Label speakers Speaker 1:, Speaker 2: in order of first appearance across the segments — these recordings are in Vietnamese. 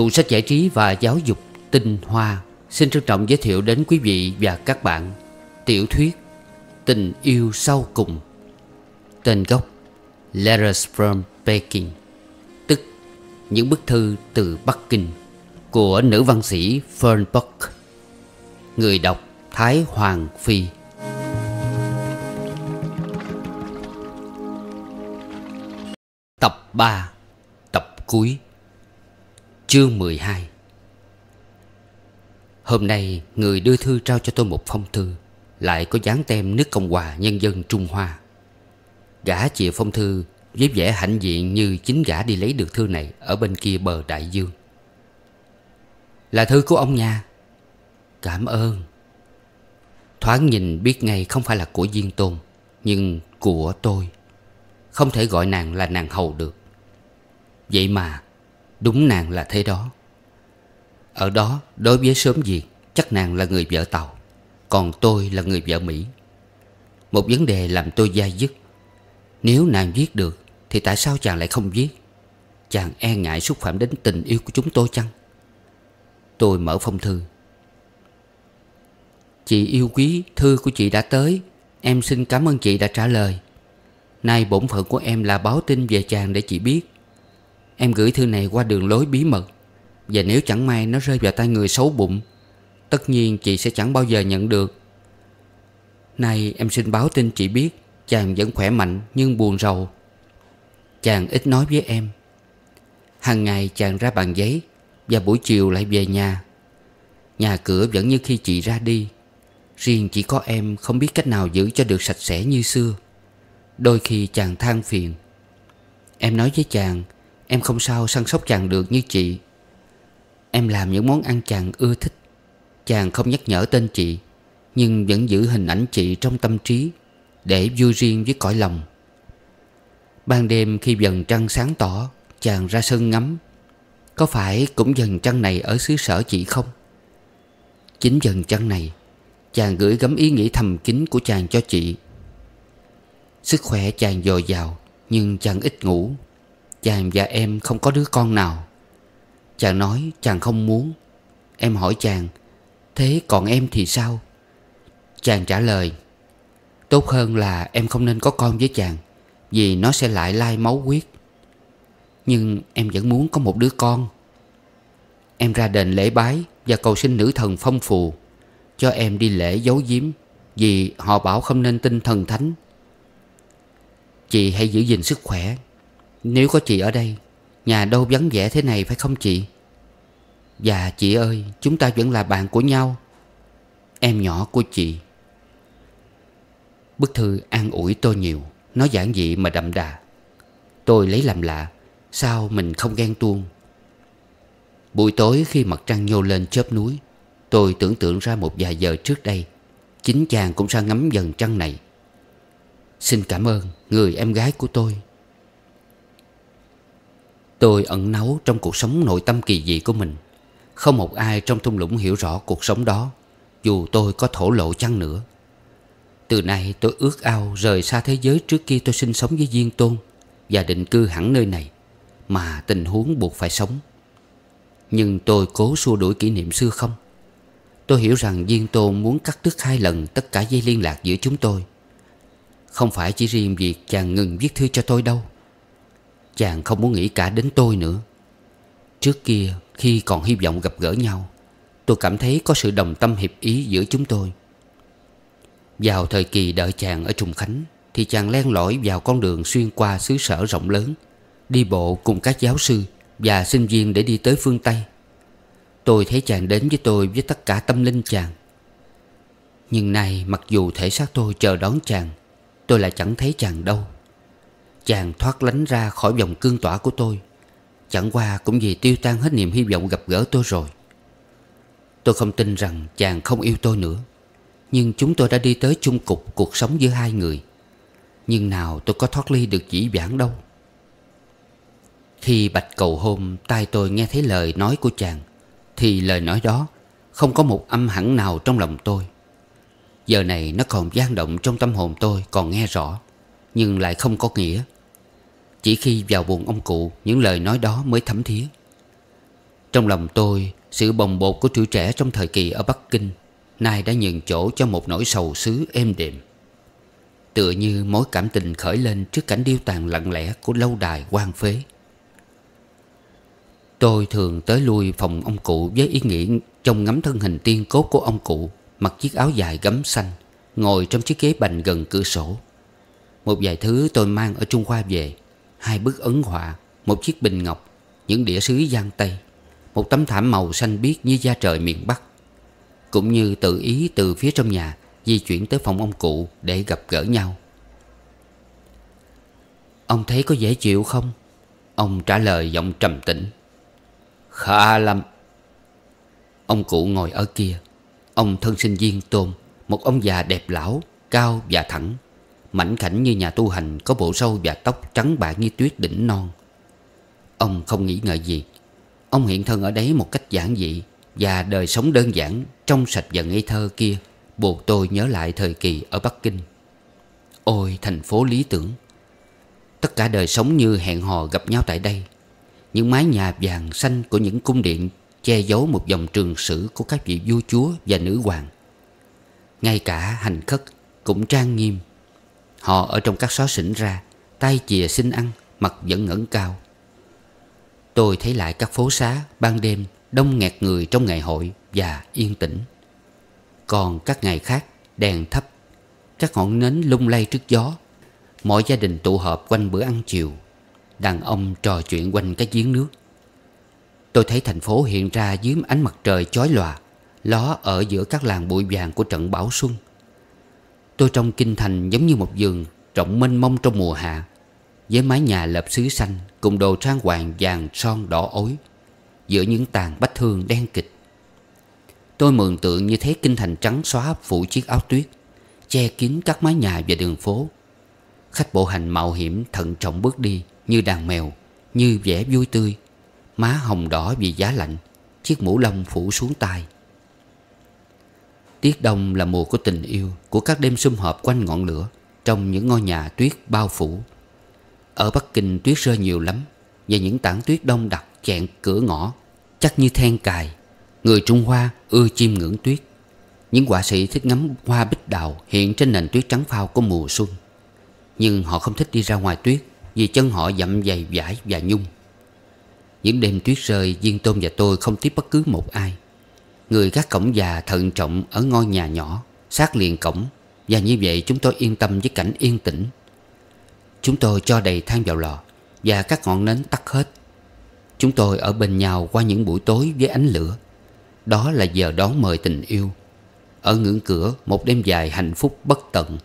Speaker 1: Tủ sách giải trí và giáo dục Tinh Hoa xin trân trọng giới thiệu đến quý vị và các bạn tiểu thuyết Tình yêu sau cùng Tên gốc Letters from Peking Tức những bức thư từ Bắc Kinh Của nữ văn sĩ Fern Buck Người đọc Thái Hoàng Phi Tập 3 Tập cuối Chương 12 Hôm nay người đưa thư trao cho tôi một phong thư Lại có dán tem nước Cộng hòa Nhân dân Trung Hoa Gã chìa phong thư với vẻ hạnh diện như chính gã đi lấy được thư này Ở bên kia bờ đại dương Là thư của ông nha Cảm ơn Thoáng nhìn biết ngay không phải là của Diên Tôn Nhưng của tôi Không thể gọi nàng là nàng hầu được Vậy mà Đúng nàng là thế đó Ở đó đối với sớm gì Chắc nàng là người vợ Tàu Còn tôi là người vợ Mỹ Một vấn đề làm tôi dai dứt Nếu nàng viết được Thì tại sao chàng lại không viết Chàng e ngại xúc phạm đến tình yêu của chúng tôi chăng Tôi mở phong thư Chị yêu quý thư của chị đã tới Em xin cảm ơn chị đã trả lời Nay bổn phận của em là báo tin về chàng để chị biết Em gửi thư này qua đường lối bí mật Và nếu chẳng may nó rơi vào tay người xấu bụng Tất nhiên chị sẽ chẳng bao giờ nhận được Nay em xin báo tin chị biết Chàng vẫn khỏe mạnh nhưng buồn rầu Chàng ít nói với em Hàng ngày chàng ra bàn giấy Và buổi chiều lại về nhà Nhà cửa vẫn như khi chị ra đi Riêng chỉ có em không biết cách nào giữ cho được sạch sẽ như xưa Đôi khi chàng than phiền Em nói với chàng Em không sao săn sóc chàng được như chị Em làm những món ăn chàng ưa thích Chàng không nhắc nhở tên chị Nhưng vẫn giữ hình ảnh chị trong tâm trí Để vui riêng với cõi lòng Ban đêm khi dần trăng sáng tỏ Chàng ra sân ngắm Có phải cũng dần trăng này ở xứ sở chị không? Chính dần trăng này Chàng gửi gắm ý nghĩ thầm kín của chàng cho chị Sức khỏe chàng dồi dào Nhưng chàng ít ngủ Chàng và em không có đứa con nào Chàng nói chàng không muốn Em hỏi chàng Thế còn em thì sao Chàng trả lời Tốt hơn là em không nên có con với chàng Vì nó sẽ lại lai máu huyết Nhưng em vẫn muốn có một đứa con Em ra đền lễ bái Và cầu xin nữ thần phong phù Cho em đi lễ giấu giếm Vì họ bảo không nên tin thần thánh Chị hãy giữ gìn sức khỏe nếu có chị ở đây Nhà đâu vắng vẻ thế này phải không chị Dạ chị ơi Chúng ta vẫn là bạn của nhau Em nhỏ của chị Bức thư an ủi tôi nhiều Nó giản dị mà đậm đà Tôi lấy làm lạ Sao mình không ghen tuông Buổi tối khi mặt trăng nhô lên chớp núi Tôi tưởng tượng ra một vài giờ trước đây Chính chàng cũng ra ngắm dần trăng này Xin cảm ơn người em gái của tôi Tôi ẩn náu trong cuộc sống nội tâm kỳ dị của mình Không một ai trong thung lũng hiểu rõ cuộc sống đó Dù tôi có thổ lộ chăng nữa Từ nay tôi ước ao rời xa thế giới trước kia tôi sinh sống với Diên Tôn Và định cư hẳn nơi này Mà tình huống buộc phải sống Nhưng tôi cố xua đuổi kỷ niệm xưa không Tôi hiểu rằng Diên Tôn muốn cắt đứt hai lần tất cả dây liên lạc giữa chúng tôi Không phải chỉ riêng việc chàng ngừng viết thư cho tôi đâu Chàng không muốn nghĩ cả đến tôi nữa Trước kia khi còn hy vọng gặp gỡ nhau Tôi cảm thấy có sự đồng tâm hiệp ý giữa chúng tôi Vào thời kỳ đợi chàng ở Trùng Khánh Thì chàng len lỏi vào con đường xuyên qua xứ sở rộng lớn Đi bộ cùng các giáo sư và sinh viên để đi tới phương Tây Tôi thấy chàng đến với tôi với tất cả tâm linh chàng Nhưng nay mặc dù thể xác tôi chờ đón chàng Tôi lại chẳng thấy chàng đâu Chàng thoát lánh ra khỏi vòng cương tỏa của tôi Chẳng qua cũng vì tiêu tan hết niềm hy vọng gặp gỡ tôi rồi Tôi không tin rằng chàng không yêu tôi nữa Nhưng chúng tôi đã đi tới chung cục cuộc sống giữa hai người Nhưng nào tôi có thoát ly được dĩ vãng đâu Khi bạch cầu hôn tai tôi nghe thấy lời nói của chàng Thì lời nói đó không có một âm hẳn nào trong lòng tôi Giờ này nó còn gian động trong tâm hồn tôi còn nghe rõ nhưng lại không có nghĩa Chỉ khi vào buồn ông cụ Những lời nói đó mới thấm thía Trong lòng tôi Sự bồng bột của tuổi trẻ trong thời kỳ ở Bắc Kinh Nay đã nhường chỗ cho một nỗi sầu xứ êm đềm Tựa như mối cảm tình khởi lên Trước cảnh điêu tàn lặng lẽ của lâu đài quan phế Tôi thường tới lui phòng ông cụ với ý nghĩ trông ngắm thân hình tiên cốt của ông cụ Mặc chiếc áo dài gấm xanh Ngồi trong chiếc ghế bành gần cửa sổ một vài thứ tôi mang ở Trung Hoa về Hai bức ấn họa Một chiếc bình ngọc Những đĩa sứ giang Tây Một tấm thảm màu xanh biếc như da trời miền Bắc Cũng như tự ý từ phía trong nhà Di chuyển tới phòng ông cụ để gặp gỡ nhau Ông thấy có dễ chịu không? Ông trả lời giọng trầm tĩnh Khá lắm Ông cụ ngồi ở kia Ông thân sinh viên tôn Một ông già đẹp lão Cao và thẳng Mảnh khảnh như nhà tu hành Có bộ sâu và tóc trắng bạc như tuyết đỉnh non Ông không nghĩ ngợi gì Ông hiện thân ở đấy một cách giản dị Và đời sống đơn giản Trong sạch và ngây thơ kia Buộc tôi nhớ lại thời kỳ ở Bắc Kinh Ôi thành phố lý tưởng Tất cả đời sống như hẹn hò gặp nhau tại đây Những mái nhà vàng xanh của những cung điện Che giấu một dòng trường sử của các vị vua chúa và nữ hoàng Ngay cả hành khất cũng trang nghiêm Họ ở trong các xó xỉnh ra Tay chìa xin ăn Mặt vẫn ngẩng cao Tôi thấy lại các phố xá Ban đêm đông nghẹt người trong ngày hội Và yên tĩnh Còn các ngày khác đèn thấp Các ngọn nến lung lay trước gió Mọi gia đình tụ họp quanh bữa ăn chiều Đàn ông trò chuyện quanh cái giếng nước Tôi thấy thành phố hiện ra dưới ánh mặt trời chói lòa Ló ở giữa các làng bụi vàng của trận bão xuân Tôi trong kinh thành giống như một vườn Rộng mênh mông trong mùa hạ Với mái nhà lợp xứ xanh Cùng đồ trang hoàng vàng son đỏ ối Giữa những tàn bách thương đen kịch Tôi mường tượng như thế kinh thành trắng xóa phủ chiếc áo tuyết Che kín các mái nhà và đường phố Khách bộ hành mạo hiểm thận trọng bước đi Như đàn mèo Như vẻ vui tươi Má hồng đỏ vì giá lạnh Chiếc mũ lông phủ xuống tai Tiết đông là mùa của tình yêu Của các đêm sum họp quanh ngọn lửa Trong những ngôi nhà tuyết bao phủ Ở Bắc Kinh tuyết rơi nhiều lắm Và những tảng tuyết đông đặc chẹn cửa ngõ Chắc như then cài Người Trung Hoa ưa chim ngưỡng tuyết Những họa sĩ thích ngắm hoa bích đào Hiện trên nền tuyết trắng phao của mùa xuân Nhưng họ không thích đi ra ngoài tuyết Vì chân họ dặm dày vải và nhung Những đêm tuyết rơi Viên Tôn và tôi không tiếp bất cứ một ai Người gác cổng già thận trọng ở ngôi nhà nhỏ Sát liền cổng Và như vậy chúng tôi yên tâm với cảnh yên tĩnh Chúng tôi cho đầy than vào lò Và các ngọn nến tắt hết Chúng tôi ở bên nhau qua những buổi tối với ánh lửa Đó là giờ đón mời tình yêu Ở ngưỡng cửa một đêm dài hạnh phúc bất tận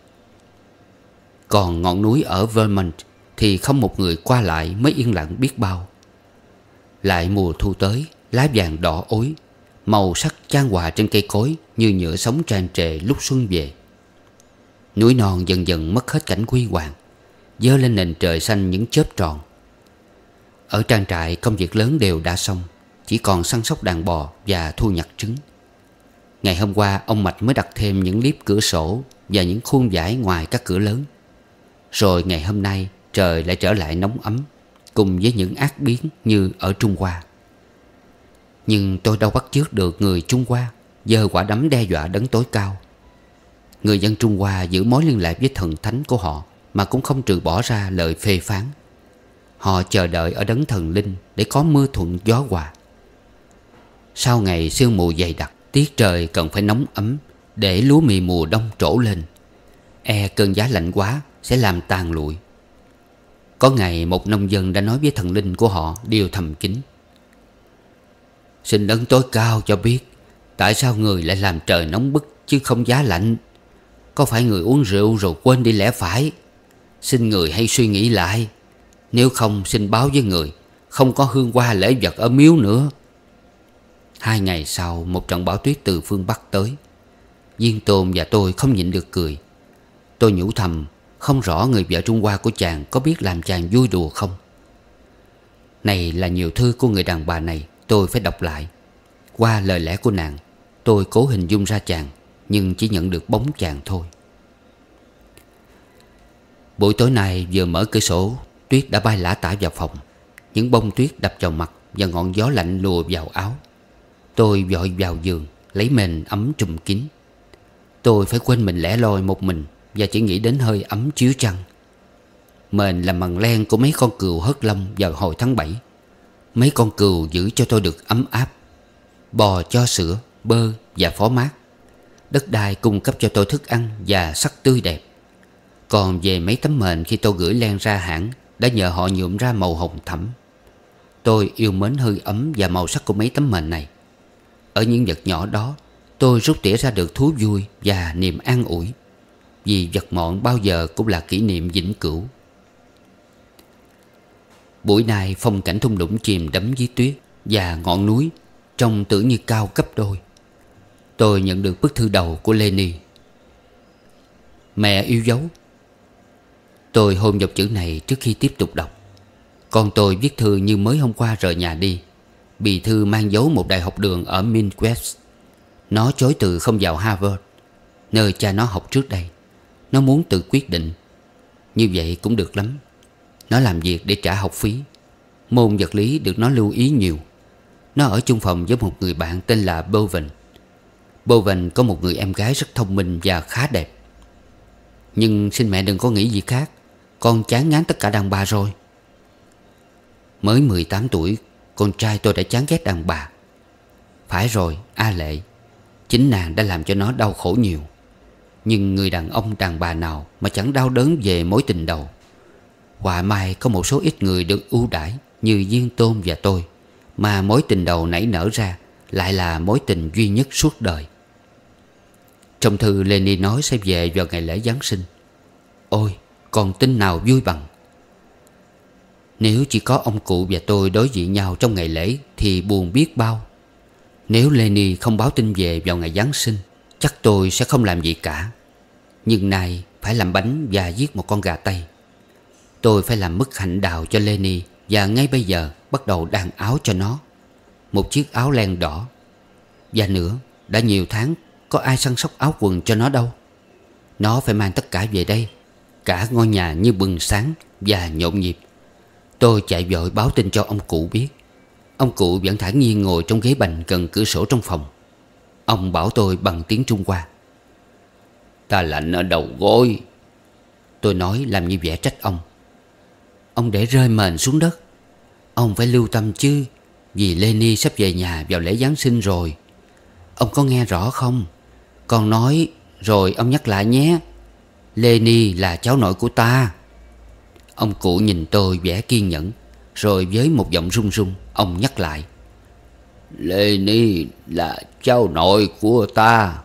Speaker 1: Còn ngọn núi ở Vermont Thì không một người qua lại mới yên lặng biết bao Lại mùa thu tới Lá vàng đỏ ối Màu sắc trang hòa trên cây cối Như nhựa sống tràn trề lúc xuân về Núi non dần dần mất hết cảnh quy hoàng Dơ lên nền trời xanh những chớp tròn Ở trang trại công việc lớn đều đã xong Chỉ còn săn sóc đàn bò và thu nhặt trứng Ngày hôm qua ông Mạch mới đặt thêm những liếp cửa sổ Và những khuôn vải ngoài các cửa lớn Rồi ngày hôm nay trời lại trở lại nóng ấm Cùng với những ác biến như ở Trung Hoa nhưng tôi đâu bắt chước được người Trung Hoa Giờ quả đấm đe dọa đấng tối cao Người dân Trung Hoa giữ mối liên lạc với thần thánh của họ Mà cũng không trừ bỏ ra lời phê phán Họ chờ đợi ở đấng thần linh Để có mưa thuận gió hòa Sau ngày sương mù dày đặc Tiết trời cần phải nóng ấm Để lúa mì mùa đông trổ lên E cơn giá lạnh quá Sẽ làm tàn lụi Có ngày một nông dân đã nói với thần linh của họ Điều thầm kín Xin đấng tối cao cho biết Tại sao người lại làm trời nóng bức Chứ không giá lạnh Có phải người uống rượu rồi quên đi lẽ phải Xin người hãy suy nghĩ lại Nếu không xin báo với người Không có hương hoa lễ vật ở miếu nữa Hai ngày sau Một trận bão tuyết từ phương Bắc tới Viên Tôn và tôi không nhịn được cười Tôi nhủ thầm Không rõ người vợ Trung Hoa của chàng Có biết làm chàng vui đùa không Này là nhiều thư của người đàn bà này Tôi phải đọc lại Qua lời lẽ của nàng Tôi cố hình dung ra chàng Nhưng chỉ nhận được bóng chàng thôi Buổi tối nay vừa mở cửa sổ Tuyết đã bay lả tả vào phòng Những bông tuyết đập vào mặt Và ngọn gió lạnh lùa vào áo Tôi vội vào giường Lấy mền ấm trùm kín Tôi phải quên mình lẻ loi một mình Và chỉ nghĩ đến hơi ấm chiếu trăng Mền là bằng len của mấy con cừu hớt lông vào hồi tháng 7 Mấy con cừu giữ cho tôi được ấm áp Bò cho sữa, bơ và phó mát Đất đai cung cấp cho tôi thức ăn và sắc tươi đẹp Còn về mấy tấm mền khi tôi gửi len ra hãng Đã nhờ họ nhuộm ra màu hồng thẫm. Tôi yêu mến hơi ấm và màu sắc của mấy tấm mền này Ở những vật nhỏ đó Tôi rút tỉa ra được thú vui và niềm an ủi Vì vật mọn bao giờ cũng là kỷ niệm vĩnh cửu Buổi nay phong cảnh thung lũng chìm đắm dưới tuyết Và ngọn núi Trông tưởng như cao cấp đôi Tôi nhận được bức thư đầu của Lenny Mẹ yêu dấu Tôi hôn dọc chữ này trước khi tiếp tục đọc Con tôi viết thư như mới hôm qua rời nhà đi Bì thư mang dấu một đại học đường ở Minquest Nó chối từ không vào Harvard Nơi cha nó học trước đây Nó muốn tự quyết định Như vậy cũng được lắm nó làm việc để trả học phí Môn vật lý được nó lưu ý nhiều Nó ở chung phòng với một người bạn tên là Bowen Bowen có một người em gái rất thông minh và khá đẹp Nhưng xin mẹ đừng có nghĩ gì khác Con chán ngán tất cả đàn bà rồi Mới 18 tuổi Con trai tôi đã chán ghét đàn bà Phải rồi A Lệ Chính nàng đã làm cho nó đau khổ nhiều Nhưng người đàn ông đàn bà nào Mà chẳng đau đớn về mối tình đầu Quả may có một số ít người được ưu đãi Như Duyên Tôn và tôi Mà mối tình đầu nảy nở ra Lại là mối tình duy nhất suốt đời Trong thư Lenny nói sẽ về vào ngày lễ Giáng sinh Ôi còn tin nào vui bằng Nếu chỉ có ông cụ và tôi đối diện nhau trong ngày lễ Thì buồn biết bao Nếu Lenny không báo tin về vào ngày Giáng sinh Chắc tôi sẽ không làm gì cả Nhưng nay phải làm bánh và giết một con gà Tây Tôi phải làm mứt hạnh đào cho Lenny Và ngay bây giờ bắt đầu đan áo cho nó Một chiếc áo len đỏ Và nữa đã nhiều tháng Có ai săn sóc áo quần cho nó đâu Nó phải mang tất cả về đây Cả ngôi nhà như bừng sáng Và nhộn nhịp Tôi chạy vội báo tin cho ông cụ biết Ông cụ vẫn thản nhiên ngồi trong ghế bành Gần cửa sổ trong phòng Ông bảo tôi bằng tiếng Trung Hoa Ta lạnh ở đầu gối Tôi nói làm như vẻ trách ông Ông để rơi mền xuống đất Ông phải lưu tâm chứ Vì Lenny sắp về nhà vào lễ Giáng sinh rồi Ông có nghe rõ không Con nói rồi ông nhắc lại nhé Lenny là cháu nội của ta Ông cụ nhìn tôi vẻ kiên nhẫn Rồi với một giọng run run Ông nhắc lại Lenny là cháu nội của ta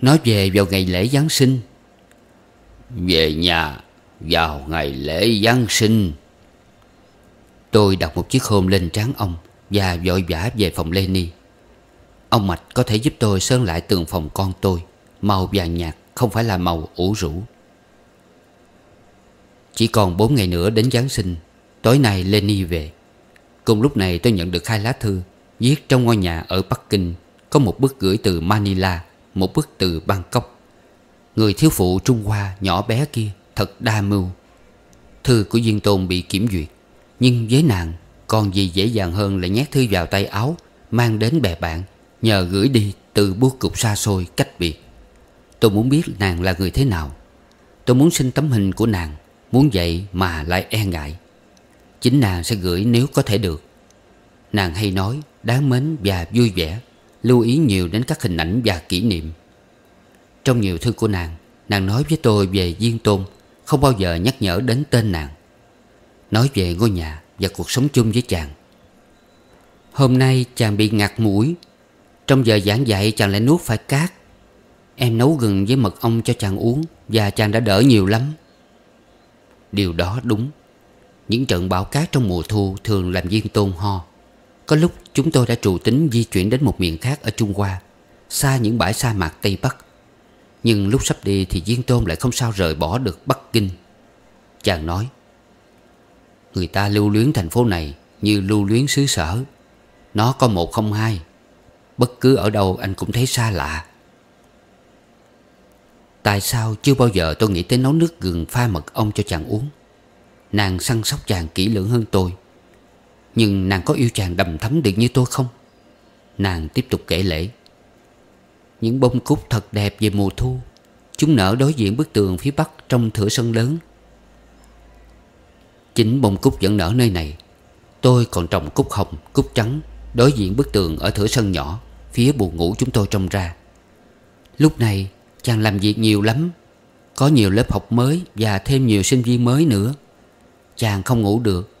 Speaker 1: Nói về vào ngày lễ Giáng sinh Về nhà vào ngày lễ Giáng sinh. Tôi đặt một chiếc hôn lên trán ông và vội vã về phòng Lenny. Ông Mạch có thể giúp tôi sơn lại tường phòng con tôi, màu vàng nhạt không phải là màu ủ rũ. Chỉ còn 4 ngày nữa đến Giáng sinh, tối nay Lenny về. Cùng lúc này tôi nhận được hai lá thư viết trong ngôi nhà ở Bắc Kinh có một bức gửi từ Manila, một bức từ Bangkok. Người thiếu phụ Trung Hoa nhỏ bé kia thật đa mưu Thư của Duyên Tôn bị kiểm duyệt Nhưng với nàng Còn gì dễ dàng hơn là nhét thư vào tay áo Mang đến bè bạn Nhờ gửi đi từ bút cục xa xôi cách biệt Tôi muốn biết nàng là người thế nào Tôi muốn xin tấm hình của nàng Muốn vậy mà lại e ngại Chính nàng sẽ gửi nếu có thể được Nàng hay nói Đáng mến và vui vẻ Lưu ý nhiều đến các hình ảnh và kỷ niệm Trong nhiều thư của nàng Nàng nói với tôi về Duyên Tôn không bao giờ nhắc nhở đến tên nàng Nói về ngôi nhà và cuộc sống chung với chàng Hôm nay chàng bị ngạt mũi Trong giờ giảng dạy chàng lại nuốt phải cát Em nấu gừng với mật ong cho chàng uống Và chàng đã đỡ nhiều lắm Điều đó đúng Những trận bão cát trong mùa thu thường làm viên tôn ho Có lúc chúng tôi đã trụ tính di chuyển đến một miền khác ở Trung Hoa Xa những bãi sa mạc Tây Bắc nhưng lúc sắp đi thì Diên Tôn lại không sao rời bỏ được Bắc Kinh Chàng nói Người ta lưu luyến thành phố này như lưu luyến xứ sở Nó có một không hai Bất cứ ở đâu anh cũng thấy xa lạ Tại sao chưa bao giờ tôi nghĩ tới nấu nước gừng pha mật ong cho chàng uống Nàng săn sóc chàng kỹ lưỡng hơn tôi Nhưng nàng có yêu chàng đầm thấm được như tôi không Nàng tiếp tục kể lễ những bông cúc thật đẹp về mùa thu Chúng nở đối diện bức tường phía bắc trong thửa sân lớn Chính bông cúc vẫn nở nơi này Tôi còn trồng cúc hồng, cúc trắng Đối diện bức tường ở thửa sân nhỏ Phía buồn ngủ chúng tôi trông ra Lúc này chàng làm việc nhiều lắm Có nhiều lớp học mới Và thêm nhiều sinh viên mới nữa Chàng không ngủ được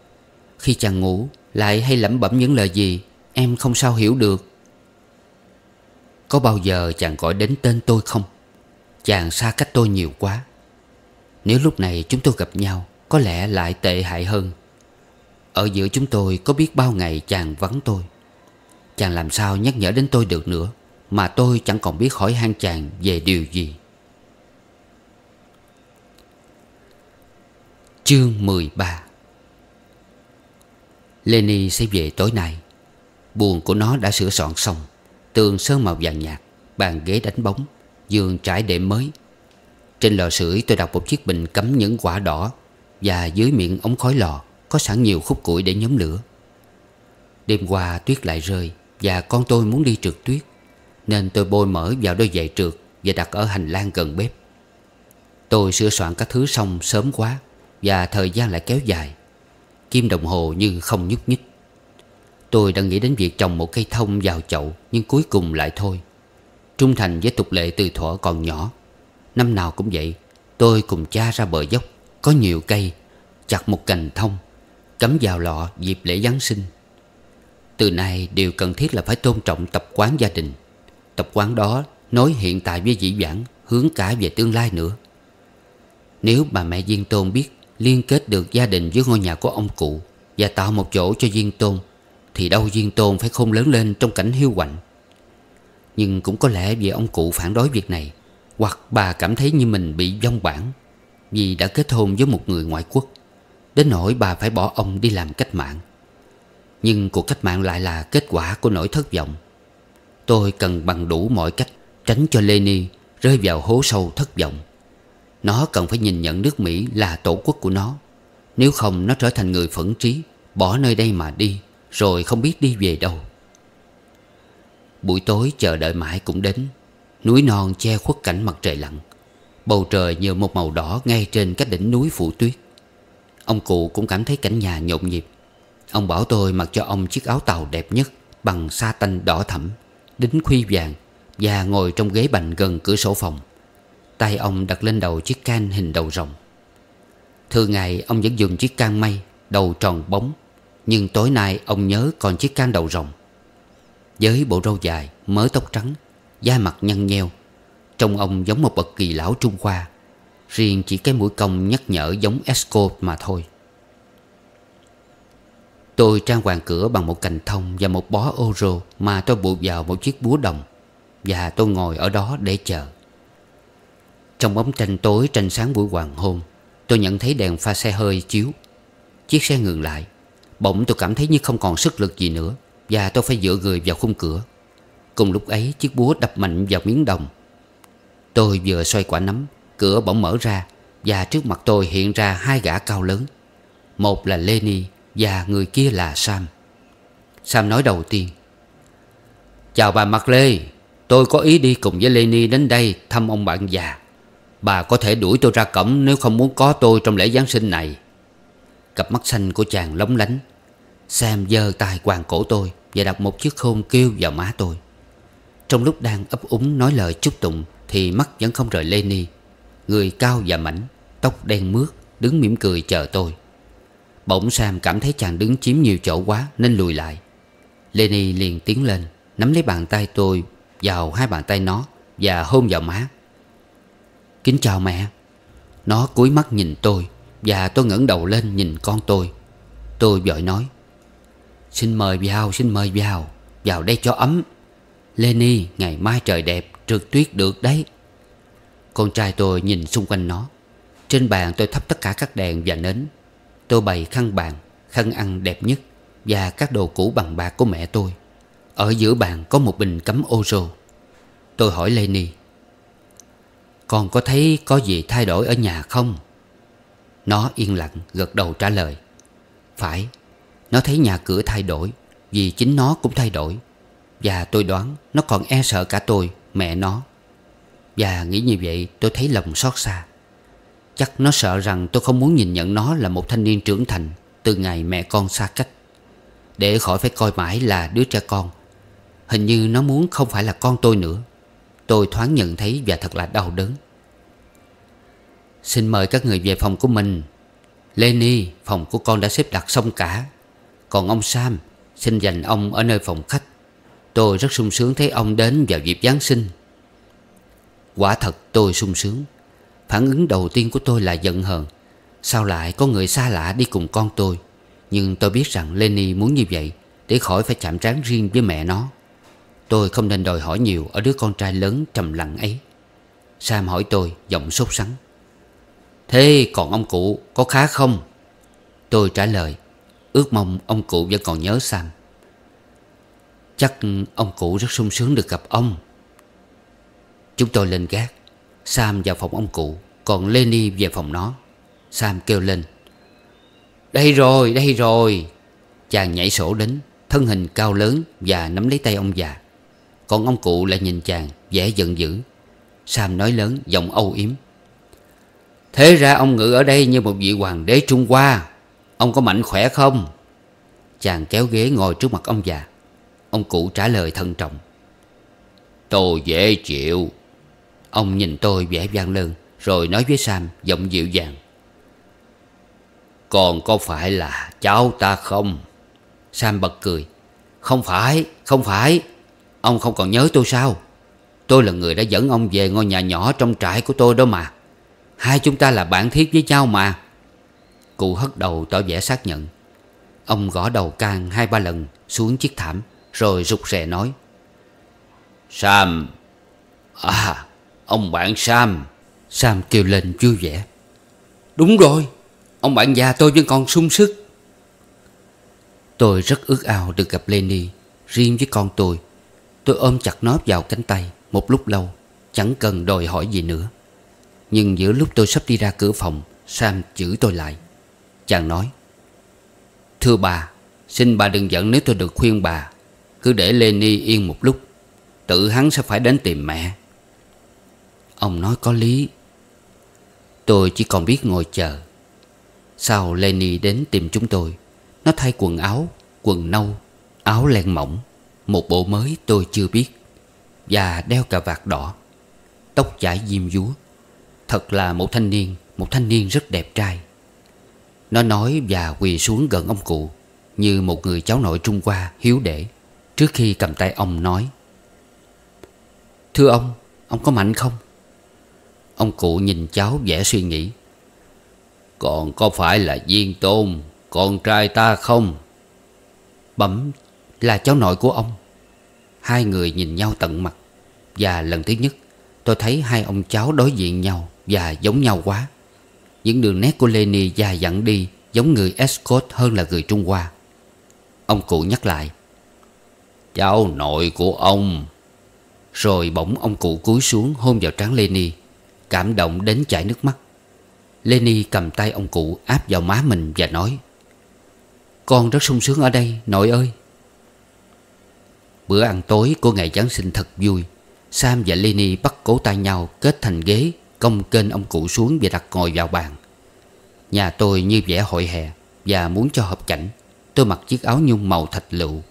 Speaker 1: Khi chàng ngủ Lại hay lẩm bẩm những lời gì Em không sao hiểu được có bao giờ chàng gọi đến tên tôi không Chàng xa cách tôi nhiều quá Nếu lúc này chúng tôi gặp nhau Có lẽ lại tệ hại hơn Ở giữa chúng tôi có biết bao ngày chàng vắng tôi Chàng làm sao nhắc nhở đến tôi được nữa Mà tôi chẳng còn biết hỏi han chàng về điều gì Chương 13 Lenny sẽ về tối nay Buồn của nó đã sửa soạn xong Tường sơn màu vàng nhạt Bàn ghế đánh bóng Giường trải đệm mới Trên lò sưởi tôi đặt một chiếc bình cắm những quả đỏ Và dưới miệng ống khói lò Có sẵn nhiều khúc củi để nhóm lửa Đêm qua tuyết lại rơi Và con tôi muốn đi trượt tuyết Nên tôi bôi mỡ vào đôi giày trượt Và đặt ở hành lang gần bếp Tôi sửa soạn các thứ xong sớm quá Và thời gian lại kéo dài Kim đồng hồ như không nhúc nhích Tôi đã nghĩ đến việc trồng một cây thông vào chậu Nhưng cuối cùng lại thôi Trung thành với tục lệ từ thuở còn nhỏ Năm nào cũng vậy Tôi cùng cha ra bờ dốc Có nhiều cây Chặt một cành thông cấm vào lọ dịp lễ Giáng sinh Từ nay điều cần thiết là phải tôn trọng tập quán gia đình Tập quán đó nói hiện tại với dĩ vãng Hướng cả về tương lai nữa Nếu bà mẹ Diên Tôn biết Liên kết được gia đình với ngôi nhà của ông cụ Và tạo một chỗ cho Diên Tôn thì đâu Duyên Tôn phải không lớn lên trong cảnh hiu quạnh Nhưng cũng có lẽ vì ông cụ phản đối việc này Hoặc bà cảm thấy như mình bị vong bản Vì đã kết hôn với một người ngoại quốc Đến nỗi bà phải bỏ ông đi làm cách mạng Nhưng cuộc cách mạng lại là kết quả của nỗi thất vọng Tôi cần bằng đủ mọi cách Tránh cho Lenny rơi vào hố sâu thất vọng Nó cần phải nhìn nhận nước Mỹ là tổ quốc của nó Nếu không nó trở thành người phẫn trí Bỏ nơi đây mà đi rồi không biết đi về đâu Buổi tối chờ đợi mãi cũng đến Núi non che khuất cảnh mặt trời lặn Bầu trời nhờ một màu đỏ ngay trên các đỉnh núi phủ tuyết Ông cụ cũng cảm thấy cảnh nhà nhộn nhịp Ông bảo tôi mặc cho ông chiếc áo tàu đẹp nhất Bằng sa tanh đỏ thẫm Đính khuy vàng Và ngồi trong ghế bành gần cửa sổ phòng Tay ông đặt lên đầu chiếc can hình đầu rồng Thưa ngày ông vẫn dùng chiếc can may Đầu tròn bóng nhưng tối nay ông nhớ còn chiếc can đầu rồng Với bộ râu dài Mớ tóc trắng Da mặt nhăn nheo Trông ông giống một bậc kỳ lão Trung Hoa Riêng chỉ cái mũi cong nhắc nhở giống Esco mà thôi Tôi trang hoàng cửa bằng một cành thông Và một bó ô rô Mà tôi buộc vào một chiếc búa đồng Và tôi ngồi ở đó để chờ Trong bóng tranh tối tranh sáng buổi hoàng hôn Tôi nhận thấy đèn pha xe hơi chiếu Chiếc xe ngừng lại Bỗng tôi cảm thấy như không còn sức lực gì nữa Và tôi phải dựa người vào khung cửa Cùng lúc ấy chiếc búa đập mạnh vào miếng đồng Tôi vừa xoay quả nắm Cửa bỗng mở ra Và trước mặt tôi hiện ra hai gã cao lớn Một là Lenny Và người kia là Sam Sam nói đầu tiên Chào bà Mạc Lê Tôi có ý đi cùng với Lenny đến đây Thăm ông bạn già Bà có thể đuổi tôi ra cổng Nếu không muốn có tôi trong lễ Giáng sinh này Cặp mắt xanh của chàng lóng lánh Sam giơ tay quàng cổ tôi Và đặt một chiếc khôn kêu vào má tôi Trong lúc đang ấp úng nói lời chúc tụng Thì mắt vẫn không rời Lenny Người cao và mảnh Tóc đen mướt Đứng mỉm cười chờ tôi Bỗng Sam cảm thấy chàng đứng chiếm nhiều chỗ quá Nên lùi lại Lenny liền tiến lên Nắm lấy bàn tay tôi Vào hai bàn tay nó Và hôn vào má Kính chào mẹ Nó cúi mắt nhìn tôi Và tôi ngẩng đầu lên nhìn con tôi Tôi vội nói Xin mời vào xin mời vào Vào đây cho ấm Lenny ngày mai trời đẹp Trượt tuyết được đấy Con trai tôi nhìn xung quanh nó Trên bàn tôi thắp tất cả các đèn và nến Tôi bày khăn bàn Khăn ăn đẹp nhất Và các đồ cũ bằng bạc của mẹ tôi Ở giữa bàn có một bình cấm ô rô Tôi hỏi Lenny Con có thấy có gì thay đổi ở nhà không? Nó yên lặng gật đầu trả lời Phải nó thấy nhà cửa thay đổi Vì chính nó cũng thay đổi Và tôi đoán nó còn e sợ cả tôi Mẹ nó Và nghĩ như vậy tôi thấy lòng xót xa Chắc nó sợ rằng tôi không muốn nhìn nhận nó là một thanh niên trưởng thành Từ ngày mẹ con xa cách Để khỏi phải coi mãi là đứa trẻ con Hình như nó muốn không phải là con tôi nữa Tôi thoáng nhận thấy và thật là đau đớn Xin mời các người về phòng của mình Lenny, phòng của con đã xếp đặt xong cả còn ông Sam Xin dành ông ở nơi phòng khách Tôi rất sung sướng thấy ông đến vào dịp Giáng sinh Quả thật tôi sung sướng Phản ứng đầu tiên của tôi là giận hờn Sao lại có người xa lạ đi cùng con tôi Nhưng tôi biết rằng Lenny muốn như vậy Để khỏi phải chạm trán riêng với mẹ nó Tôi không nên đòi hỏi nhiều Ở đứa con trai lớn trầm lặng ấy Sam hỏi tôi giọng sốt sắng Thế còn ông cụ có khá không Tôi trả lời Ước mong ông cụ vẫn còn nhớ Sam Chắc ông cụ rất sung sướng được gặp ông Chúng tôi lên gác Sam vào phòng ông cụ Còn Lenny về phòng nó Sam kêu lên Đây rồi, đây rồi Chàng nhảy sổ đến Thân hình cao lớn và nắm lấy tay ông già Còn ông cụ lại nhìn chàng vẻ giận dữ Sam nói lớn giọng âu yếm Thế ra ông ngự ở đây như một vị hoàng đế Trung Hoa Ông có mạnh khỏe không Chàng kéo ghế ngồi trước mặt ông già Ông cụ trả lời thân trọng Tôi dễ chịu Ông nhìn tôi vẻ vang lơn Rồi nói với Sam giọng dịu dàng Còn có phải là cháu ta không Sam bật cười Không phải, không phải Ông không còn nhớ tôi sao Tôi là người đã dẫn ông về ngôi nhà nhỏ trong trại của tôi đó mà Hai chúng ta là bạn thiết với nhau mà Cụ hất đầu tỏ vẻ xác nhận Ông gõ đầu can hai ba lần Xuống chiếc thảm Rồi rụt rè nói Sam À Ông bạn Sam Sam kêu lên vui vẻ Đúng rồi Ông bạn già tôi vẫn còn sung sức Tôi rất ước ao được gặp Lenny Riêng với con tôi Tôi ôm chặt nó vào cánh tay Một lúc lâu Chẳng cần đòi hỏi gì nữa Nhưng giữa lúc tôi sắp đi ra cửa phòng Sam chửi tôi lại Chàng nói Thưa bà Xin bà đừng giận nếu tôi được khuyên bà Cứ để Lenny yên một lúc Tự hắn sẽ phải đến tìm mẹ Ông nói có lý Tôi chỉ còn biết ngồi chờ Sau Lenny đến tìm chúng tôi Nó thay quần áo Quần nâu Áo len mỏng Một bộ mới tôi chưa biết Và đeo cà vạt đỏ Tóc chải diêm dúa Thật là một thanh niên Một thanh niên rất đẹp trai nó nói và quỳ xuống gần ông cụ Như một người cháu nội Trung Hoa hiếu đệ Trước khi cầm tay ông nói Thưa ông, ông có mạnh không? Ông cụ nhìn cháu vẻ suy nghĩ Còn có phải là Viên Tôn Con trai ta không? Bẩm là cháu nội của ông Hai người nhìn nhau tận mặt Và lần thứ nhất tôi thấy hai ông cháu đối diện nhau Và giống nhau quá những đường nét của Lenny dài dặn đi Giống người Escort hơn là người Trung Hoa Ông cụ nhắc lại Cháu nội của ông Rồi bỗng ông cụ cúi xuống hôn vào trán Lenny Cảm động đến chảy nước mắt Lenny cầm tay ông cụ áp vào má mình và nói Con rất sung sướng ở đây nội ơi Bữa ăn tối của ngày Giáng sinh thật vui Sam và Lenny bắt cổ tay nhau kết thành ghế Công kênh ông cụ xuống và đặt ngồi vào bàn Nhà tôi như vẻ hội hè Và muốn cho hợp cảnh Tôi mặc chiếc áo nhung màu thạch lựu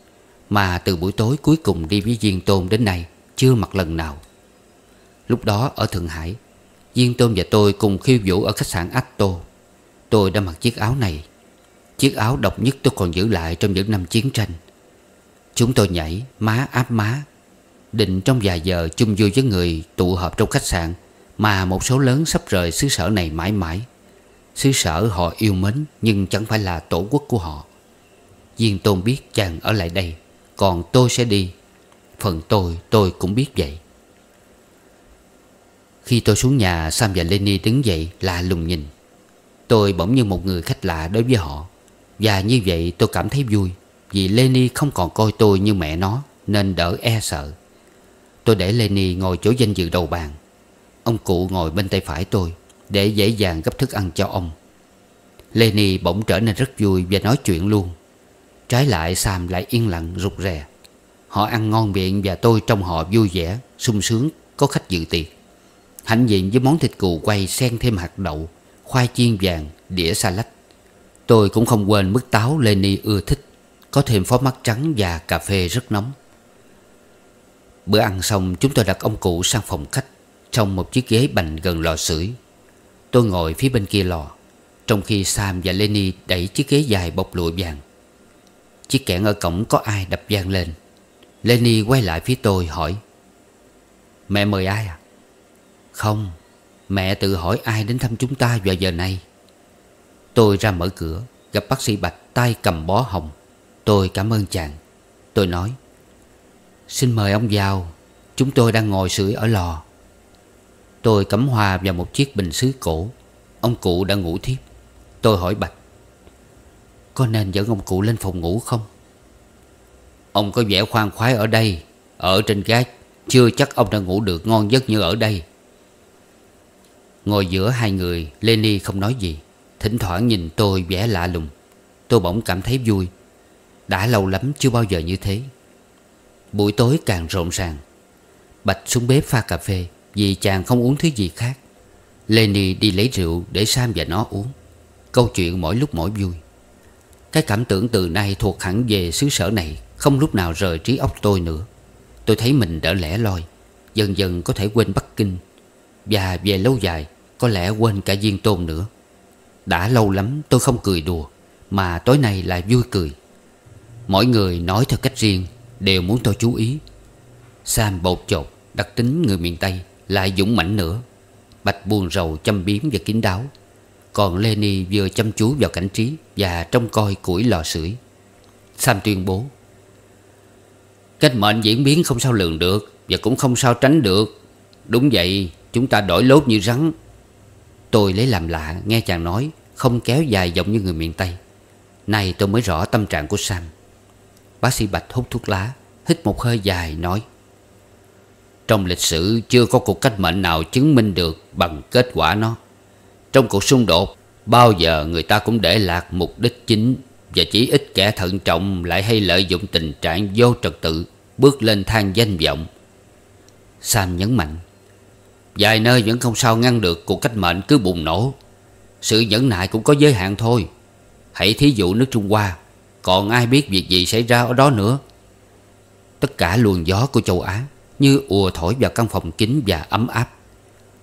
Speaker 1: Mà từ buổi tối cuối cùng đi với Viên Tôn đến nay Chưa mặc lần nào Lúc đó ở Thượng Hải Viên Tôn và tôi cùng khiêu vũ ở khách sạn Ách Tô Tôi đã mặc chiếc áo này Chiếc áo độc nhất tôi còn giữ lại trong những năm chiến tranh Chúng tôi nhảy má áp má Định trong vài giờ chung vui với người tụ họp trong khách sạn mà một số lớn sắp rời xứ sở này mãi mãi. Xứ sở họ yêu mến nhưng chẳng phải là tổ quốc của họ. diên Tôn biết chàng ở lại đây, còn tôi sẽ đi. Phần tôi, tôi cũng biết vậy. Khi tôi xuống nhà, Sam và Lenny đứng dậy lạ lùng nhìn. Tôi bỗng như một người khách lạ đối với họ. Và như vậy tôi cảm thấy vui Vì Lenny không còn coi tôi như mẹ nó Nên đỡ e sợ Tôi để Lenny ngồi chỗ danh dự đầu bàn Ông cụ ngồi bên tay phải tôi Để dễ dàng gấp thức ăn cho ông Lenny bỗng trở nên rất vui Và nói chuyện luôn Trái lại Sam lại yên lặng rụt rè Họ ăn ngon miệng và tôi trong họ vui vẻ sung sướng có khách dự tiệc Hạnh diện với món thịt cừu quay Xen thêm hạt đậu Khoai chiên vàng Đĩa lách. Tôi cũng không quên mức táo Lenny ưa thích Có thêm phó mắt trắng và cà phê rất nóng Bữa ăn xong chúng tôi đặt ông cụ sang phòng khách trong một chiếc ghế bành gần lò sưởi Tôi ngồi phía bên kia lò Trong khi Sam và Lenny đẩy chiếc ghế dài bọc lụa vàng Chiếc kẽn ở cổng có ai đập vang lên Lenny quay lại phía tôi hỏi Mẹ mời ai à? Không Mẹ tự hỏi ai đến thăm chúng ta vào giờ này Tôi ra mở cửa Gặp bác sĩ Bạch tay cầm bó hồng Tôi cảm ơn chàng Tôi nói Xin mời ông vào Chúng tôi đang ngồi sưởi ở lò Tôi cắm hoa vào một chiếc bình sứ cổ Ông cụ đã ngủ thiếp Tôi hỏi Bạch Có nên dẫn ông cụ lên phòng ngủ không Ông có vẻ khoan khoái ở đây Ở trên gác Chưa chắc ông đã ngủ được ngon giấc như ở đây Ngồi giữa hai người Lenny không nói gì Thỉnh thoảng nhìn tôi vẻ lạ lùng Tôi bỗng cảm thấy vui Đã lâu lắm chưa bao giờ như thế Buổi tối càng rộn ràng Bạch xuống bếp pha cà phê vì chàng không uống thứ gì khác Lenny đi lấy rượu để Sam và nó uống Câu chuyện mỗi lúc mỗi vui Cái cảm tưởng từ nay thuộc hẳn về xứ sở này Không lúc nào rời trí óc tôi nữa Tôi thấy mình đỡ lẻ loi Dần dần có thể quên Bắc Kinh Và về lâu dài Có lẽ quên cả Viên Tôn nữa Đã lâu lắm tôi không cười đùa Mà tối nay là vui cười Mỗi người nói theo cách riêng Đều muốn tôi chú ý Sam bột chột Đặc tính người miền Tây lại dũng mãnh nữa Bạch buồn rầu châm biếm và kín đáo Còn Lenny vừa chăm chú vào cảnh trí Và trông coi củi lò sưởi Sam tuyên bố Cách mệnh diễn biến không sao lường được Và cũng không sao tránh được Đúng vậy chúng ta đổi lốt như rắn Tôi lấy làm lạ nghe chàng nói Không kéo dài giọng như người miền Tây Này tôi mới rõ tâm trạng của Sam Bác sĩ Bạch hút thuốc lá Hít một hơi dài nói trong lịch sử chưa có cuộc cách mệnh nào chứng minh được bằng kết quả nó Trong cuộc xung đột Bao giờ người ta cũng để lạc mục đích chính Và chỉ ít kẻ thận trọng lại hay lợi dụng tình trạng vô trật tự Bước lên thang danh vọng Sam nhấn mạnh Vài nơi vẫn không sao ngăn được cuộc cách mệnh cứ bùng nổ Sự nhẫn nại cũng có giới hạn thôi Hãy thí dụ nước Trung Hoa Còn ai biết việc gì xảy ra ở đó nữa Tất cả luồng gió của châu Á như ùa thổi vào căn phòng kín và ấm áp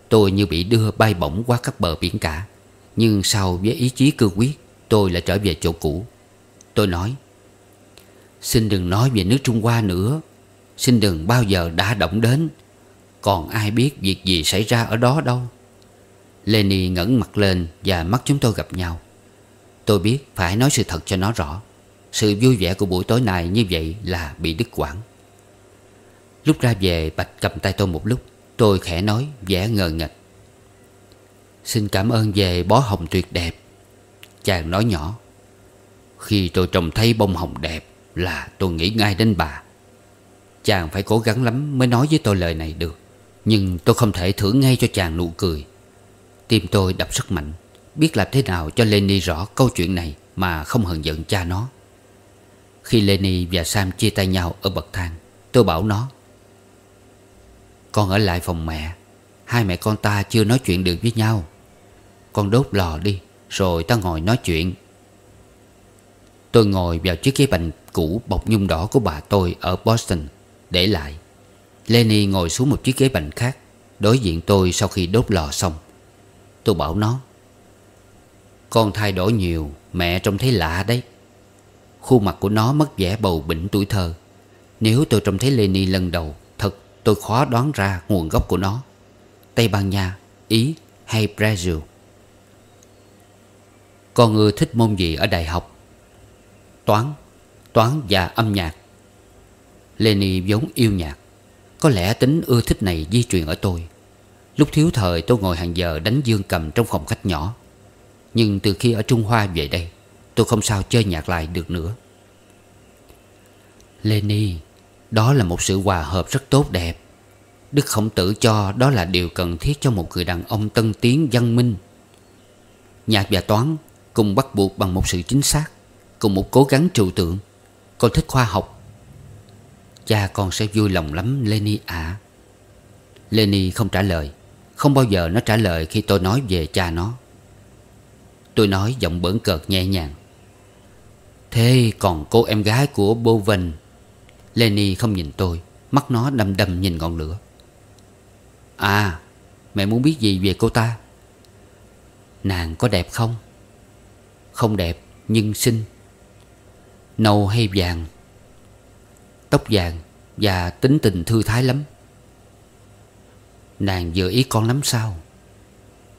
Speaker 1: Tôi như bị đưa bay bổng qua các bờ biển cả Nhưng sau với ý chí cương quyết Tôi lại trở về chỗ cũ Tôi nói Xin đừng nói về nước Trung Hoa nữa Xin đừng bao giờ đã động đến Còn ai biết việc gì xảy ra ở đó đâu Lenny ngẩng mặt lên Và mắt chúng tôi gặp nhau Tôi biết phải nói sự thật cho nó rõ Sự vui vẻ của buổi tối nay như vậy là bị đứt quãng Lúc ra về Bạch cầm tay tôi một lúc Tôi khẽ nói vẻ ngờ nghệch Xin cảm ơn về bó hồng tuyệt đẹp Chàng nói nhỏ Khi tôi trông thấy bông hồng đẹp Là tôi nghĩ ngay đến bà Chàng phải cố gắng lắm mới nói với tôi lời này được Nhưng tôi không thể thưởng ngay cho chàng nụ cười Tim tôi đập sức mạnh Biết làm thế nào cho Lenny rõ câu chuyện này Mà không hờn giận cha nó Khi Lenny và Sam chia tay nhau ở bậc thang Tôi bảo nó con ở lại phòng mẹ Hai mẹ con ta chưa nói chuyện được với nhau Con đốt lò đi Rồi ta ngồi nói chuyện Tôi ngồi vào chiếc ghế bành cũ bọc nhung đỏ của bà tôi ở Boston Để lại Lenny ngồi xuống một chiếc ghế bành khác Đối diện tôi sau khi đốt lò xong Tôi bảo nó Con thay đổi nhiều Mẹ trông thấy lạ đấy Khuôn mặt của nó mất vẻ bầu bỉnh tuổi thơ Nếu tôi trông thấy Lenny lần đầu tôi khó đoán ra nguồn gốc của nó Tây Ban Nha, Ý hay Brazil Con ưa thích môn gì ở đại học? Toán, toán và âm nhạc Lenny vốn yêu nhạc Có lẽ tính ưa thích này di truyền ở tôi Lúc thiếu thời tôi ngồi hàng giờ đánh dương cầm trong phòng khách nhỏ Nhưng từ khi ở Trung Hoa về đây Tôi không sao chơi nhạc lại được nữa Lenny đó là một sự hòa hợp rất tốt đẹp Đức Khổng Tử cho đó là điều cần thiết cho một người đàn ông tân tiến văn minh Nhạc và toán cùng bắt buộc bằng một sự chính xác Cùng một cố gắng trừu tượng Con thích khoa học Cha con sẽ vui lòng lắm Lenny ạ à. Lenny không trả lời Không bao giờ nó trả lời khi tôi nói về cha nó Tôi nói giọng bỡn cợt nhẹ nhàng Thế còn cô em gái của Bowen Lenny không nhìn tôi Mắt nó đầm đầm nhìn ngọn lửa À Mẹ muốn biết gì về cô ta Nàng có đẹp không Không đẹp nhưng xinh Nâu hay vàng Tóc vàng Và tính tình thư thái lắm Nàng vừa ý con lắm sao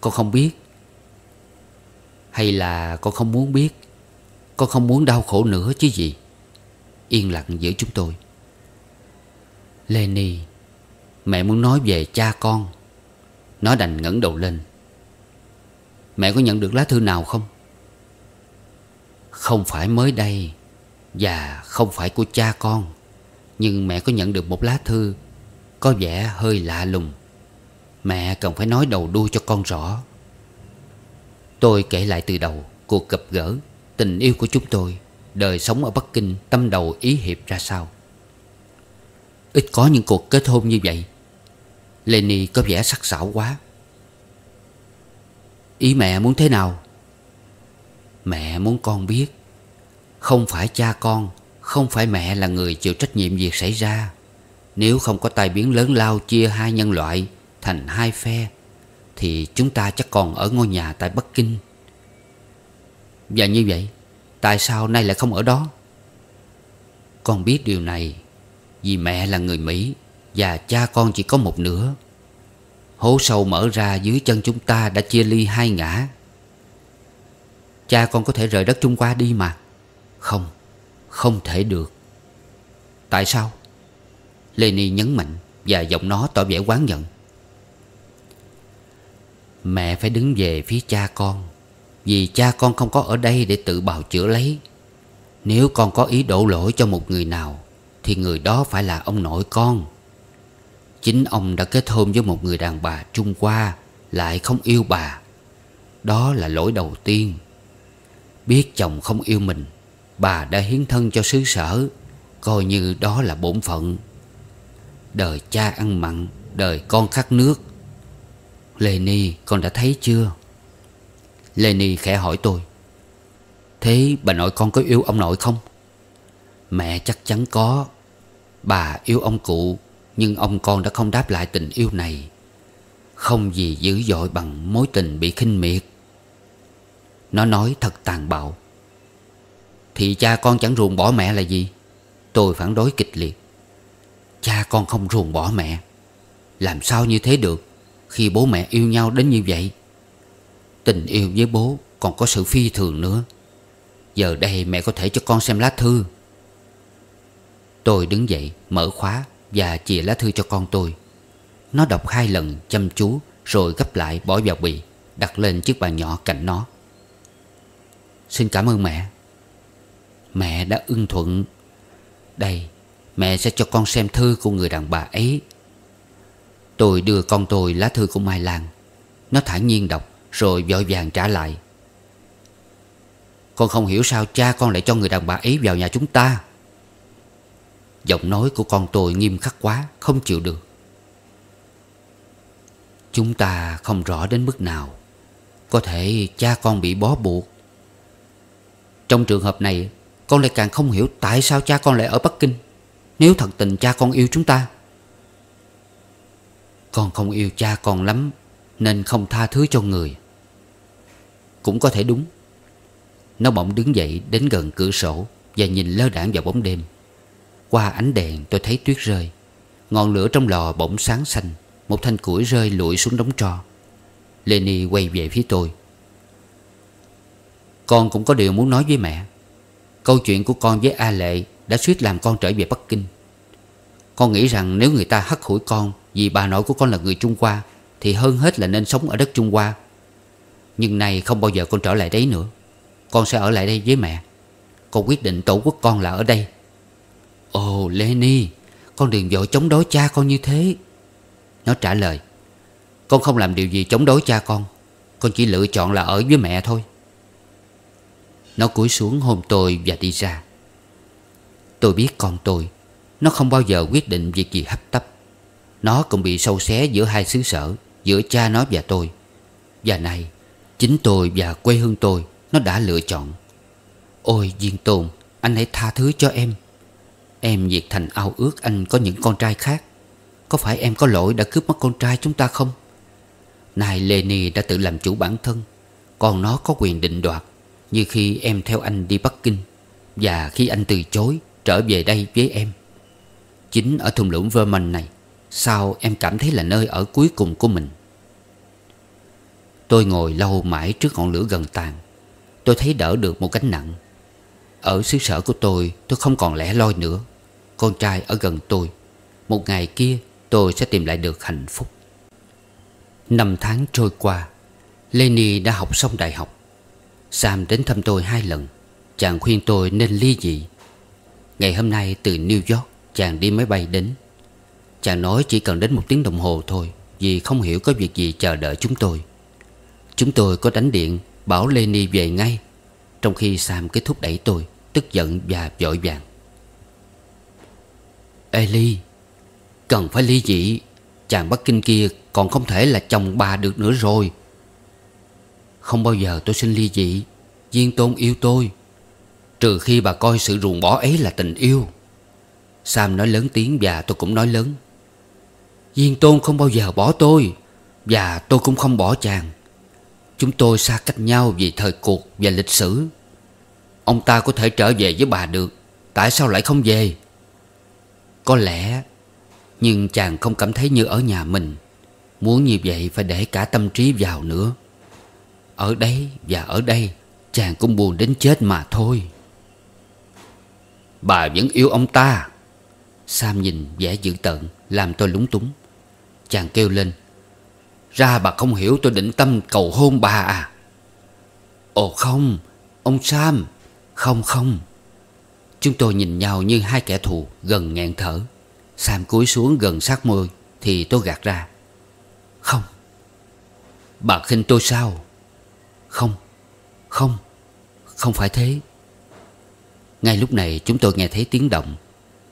Speaker 1: Con không biết Hay là con không muốn biết Con không muốn đau khổ nữa chứ gì yên lặng giữa chúng tôi Lenny Mẹ muốn nói về cha con Nó đành ngẩng đầu lên Mẹ có nhận được lá thư nào không? Không phải mới đây Và không phải của cha con Nhưng mẹ có nhận được một lá thư Có vẻ hơi lạ lùng Mẹ cần phải nói đầu đuôi cho con rõ Tôi kể lại từ đầu Cuộc gặp gỡ Tình yêu của chúng tôi Đời sống ở Bắc Kinh tâm đầu ý hiệp ra sao Ít có những cuộc kết hôn như vậy Lenny có vẻ sắc sảo quá Ý mẹ muốn thế nào Mẹ muốn con biết Không phải cha con Không phải mẹ là người chịu trách nhiệm việc xảy ra Nếu không có tai biến lớn lao chia hai nhân loại Thành hai phe Thì chúng ta chắc còn ở ngôi nhà tại Bắc Kinh Và như vậy Tại sao nay lại không ở đó Con biết điều này Vì mẹ là người Mỹ Và cha con chỉ có một nửa Hố sâu mở ra dưới chân chúng ta đã chia ly hai ngã Cha con có thể rời đất Trung Hoa đi mà Không, không thể được Tại sao? Lenny nhấn mạnh và giọng nó tỏ vẻ quán giận Mẹ phải đứng về phía cha con vì cha con không có ở đây để tự bào chữa lấy Nếu con có ý đổ lỗi cho một người nào Thì người đó phải là ông nội con Chính ông đã kết hôn với một người đàn bà Trung Hoa Lại không yêu bà Đó là lỗi đầu tiên Biết chồng không yêu mình Bà đã hiến thân cho xứ sở Coi như đó là bổn phận Đời cha ăn mặn Đời con khát nước Lê Ni con đã thấy chưa Lenny khẽ hỏi tôi Thế bà nội con có yêu ông nội không? Mẹ chắc chắn có Bà yêu ông cụ Nhưng ông con đã không đáp lại tình yêu này Không gì dữ dội bằng mối tình bị khinh miệt Nó nói thật tàn bạo Thì cha con chẳng ruồng bỏ mẹ là gì Tôi phản đối kịch liệt Cha con không ruồng bỏ mẹ Làm sao như thế được Khi bố mẹ yêu nhau đến như vậy Tình yêu với bố còn có sự phi thường nữa Giờ đây mẹ có thể cho con xem lá thư Tôi đứng dậy mở khóa Và chìa lá thư cho con tôi Nó đọc hai lần chăm chú Rồi gấp lại bỏ vào bì Đặt lên chiếc bàn nhỏ cạnh nó Xin cảm ơn mẹ Mẹ đã ưng thuận Đây Mẹ sẽ cho con xem thư của người đàn bà ấy Tôi đưa con tôi lá thư của Mai Lan Nó thản nhiên đọc rồi vội vàng trả lại Con không hiểu sao cha con lại cho người đàn bà ấy vào nhà chúng ta Giọng nói của con tôi nghiêm khắc quá Không chịu được Chúng ta không rõ đến mức nào Có thể cha con bị bó buộc Trong trường hợp này Con lại càng không hiểu tại sao cha con lại ở Bắc Kinh Nếu thật tình cha con yêu chúng ta Con không yêu cha con lắm Nên không tha thứ cho người cũng có thể đúng Nó bỗng đứng dậy đến gần cửa sổ Và nhìn lơ đảng vào bóng đêm Qua ánh đèn tôi thấy tuyết rơi Ngọn lửa trong lò bỗng sáng xanh Một thanh củi rơi lụi xuống đống tro Lenny quay về phía tôi Con cũng có điều muốn nói với mẹ Câu chuyện của con với A Lệ Đã suýt làm con trở về Bắc Kinh Con nghĩ rằng nếu người ta hắt hủi con Vì bà nội của con là người Trung Hoa Thì hơn hết là nên sống ở đất Trung Hoa nhưng nay không bao giờ con trở lại đấy nữa Con sẽ ở lại đây với mẹ Con quyết định tổ quốc con là ở đây Ồ oh, Lenny Con đừng vội chống đối cha con như thế Nó trả lời Con không làm điều gì chống đối cha con Con chỉ lựa chọn là ở với mẹ thôi Nó cúi xuống hôn tôi và đi ra Tôi biết con tôi Nó không bao giờ quyết định việc gì hấp tấp Nó cũng bị sâu xé giữa hai xứ sở Giữa cha nó và tôi Và này Chính tôi và quê hương tôi Nó đã lựa chọn Ôi Diên Tôn Anh hãy tha thứ cho em Em diệt thành ao ước anh có những con trai khác Có phải em có lỗi đã cướp mất con trai chúng ta không Này Leni đã tự làm chủ bản thân Còn nó có quyền định đoạt Như khi em theo anh đi Bắc Kinh Và khi anh từ chối Trở về đây với em Chính ở thùng lũng Vermont này Sao em cảm thấy là nơi ở cuối cùng của mình Tôi ngồi lâu mãi trước ngọn lửa gần tàn Tôi thấy đỡ được một gánh nặng Ở xứ sở của tôi tôi không còn lẻ loi nữa Con trai ở gần tôi Một ngày kia tôi sẽ tìm lại được hạnh phúc Năm tháng trôi qua Lenny đã học xong đại học Sam đến thăm tôi hai lần Chàng khuyên tôi nên ly dị Ngày hôm nay từ New York Chàng đi máy bay đến Chàng nói chỉ cần đến một tiếng đồng hồ thôi Vì không hiểu có việc gì chờ đợi chúng tôi Chúng tôi có đánh điện Bảo Lenny về ngay Trong khi Sam kết thúc đẩy tôi Tức giận và vội vàng Eli Cần phải ly dị Chàng Bắc Kinh kia còn không thể là chồng bà được nữa rồi Không bao giờ tôi xin ly dị Duyên tôn yêu tôi Trừ khi bà coi sự ruồng bỏ ấy là tình yêu Sam nói lớn tiếng và tôi cũng nói lớn Duyên tôn không bao giờ bỏ tôi Và tôi cũng không bỏ chàng Chúng tôi xa cách nhau vì thời cuộc và lịch sử Ông ta có thể trở về với bà được Tại sao lại không về Có lẽ Nhưng chàng không cảm thấy như ở nhà mình Muốn như vậy phải để cả tâm trí vào nữa Ở đây và ở đây Chàng cũng buồn đến chết mà thôi Bà vẫn yêu ông ta Sam nhìn vẻ dữ tợn Làm tôi lúng túng Chàng kêu lên ra bà không hiểu tôi định tâm cầu hôn bà à Ồ không Ông Sam Không không Chúng tôi nhìn nhau như hai kẻ thù gần ngẹn thở Sam cúi xuống gần sát môi Thì tôi gạt ra Không Bà khinh tôi sao Không Không Không phải thế Ngay lúc này chúng tôi nghe thấy tiếng động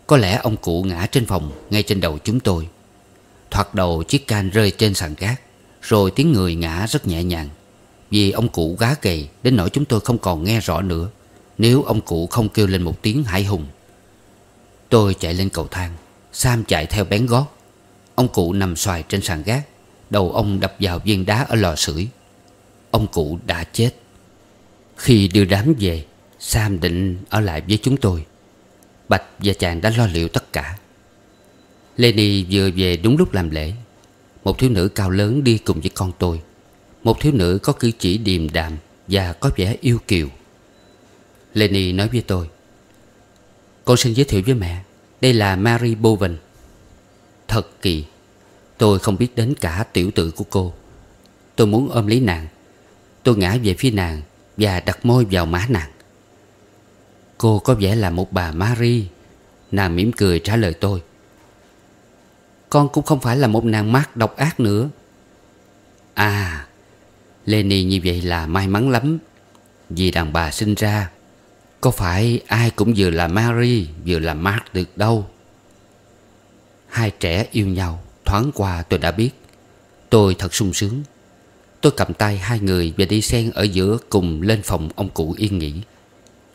Speaker 1: Có lẽ ông cụ ngã trên phòng Ngay trên đầu chúng tôi Thoạt đầu chiếc can rơi trên sàn gác rồi tiếng người ngã rất nhẹ nhàng Vì ông cụ gá gầy Đến nỗi chúng tôi không còn nghe rõ nữa Nếu ông cụ không kêu lên một tiếng hải hùng Tôi chạy lên cầu thang Sam chạy theo bén gót Ông cụ nằm xoài trên sàn gác Đầu ông đập vào viên đá ở lò sưởi Ông cụ đã chết Khi đưa đám về Sam định ở lại với chúng tôi Bạch và chàng đã lo liệu tất cả Lenny vừa về đúng lúc làm lễ một thiếu nữ cao lớn đi cùng với con tôi Một thiếu nữ có cử chỉ điềm đạm Và có vẻ yêu kiều Lenny nói với tôi Con xin giới thiệu với mẹ Đây là Mary Bowen Thật kỳ Tôi không biết đến cả tiểu tự của cô Tôi muốn ôm lấy nàng Tôi ngã về phía nàng Và đặt môi vào má nàng Cô có vẻ là một bà Mary Nàng mỉm cười trả lời tôi con cũng không phải là một nàng mát độc ác nữa À Lenny như vậy là may mắn lắm Vì đàn bà sinh ra Có phải ai cũng vừa là Mary Vừa là Mark được đâu Hai trẻ yêu nhau Thoáng qua tôi đã biết Tôi thật sung sướng Tôi cầm tay hai người và đi sen ở giữa cùng lên phòng ông cụ yên nghỉ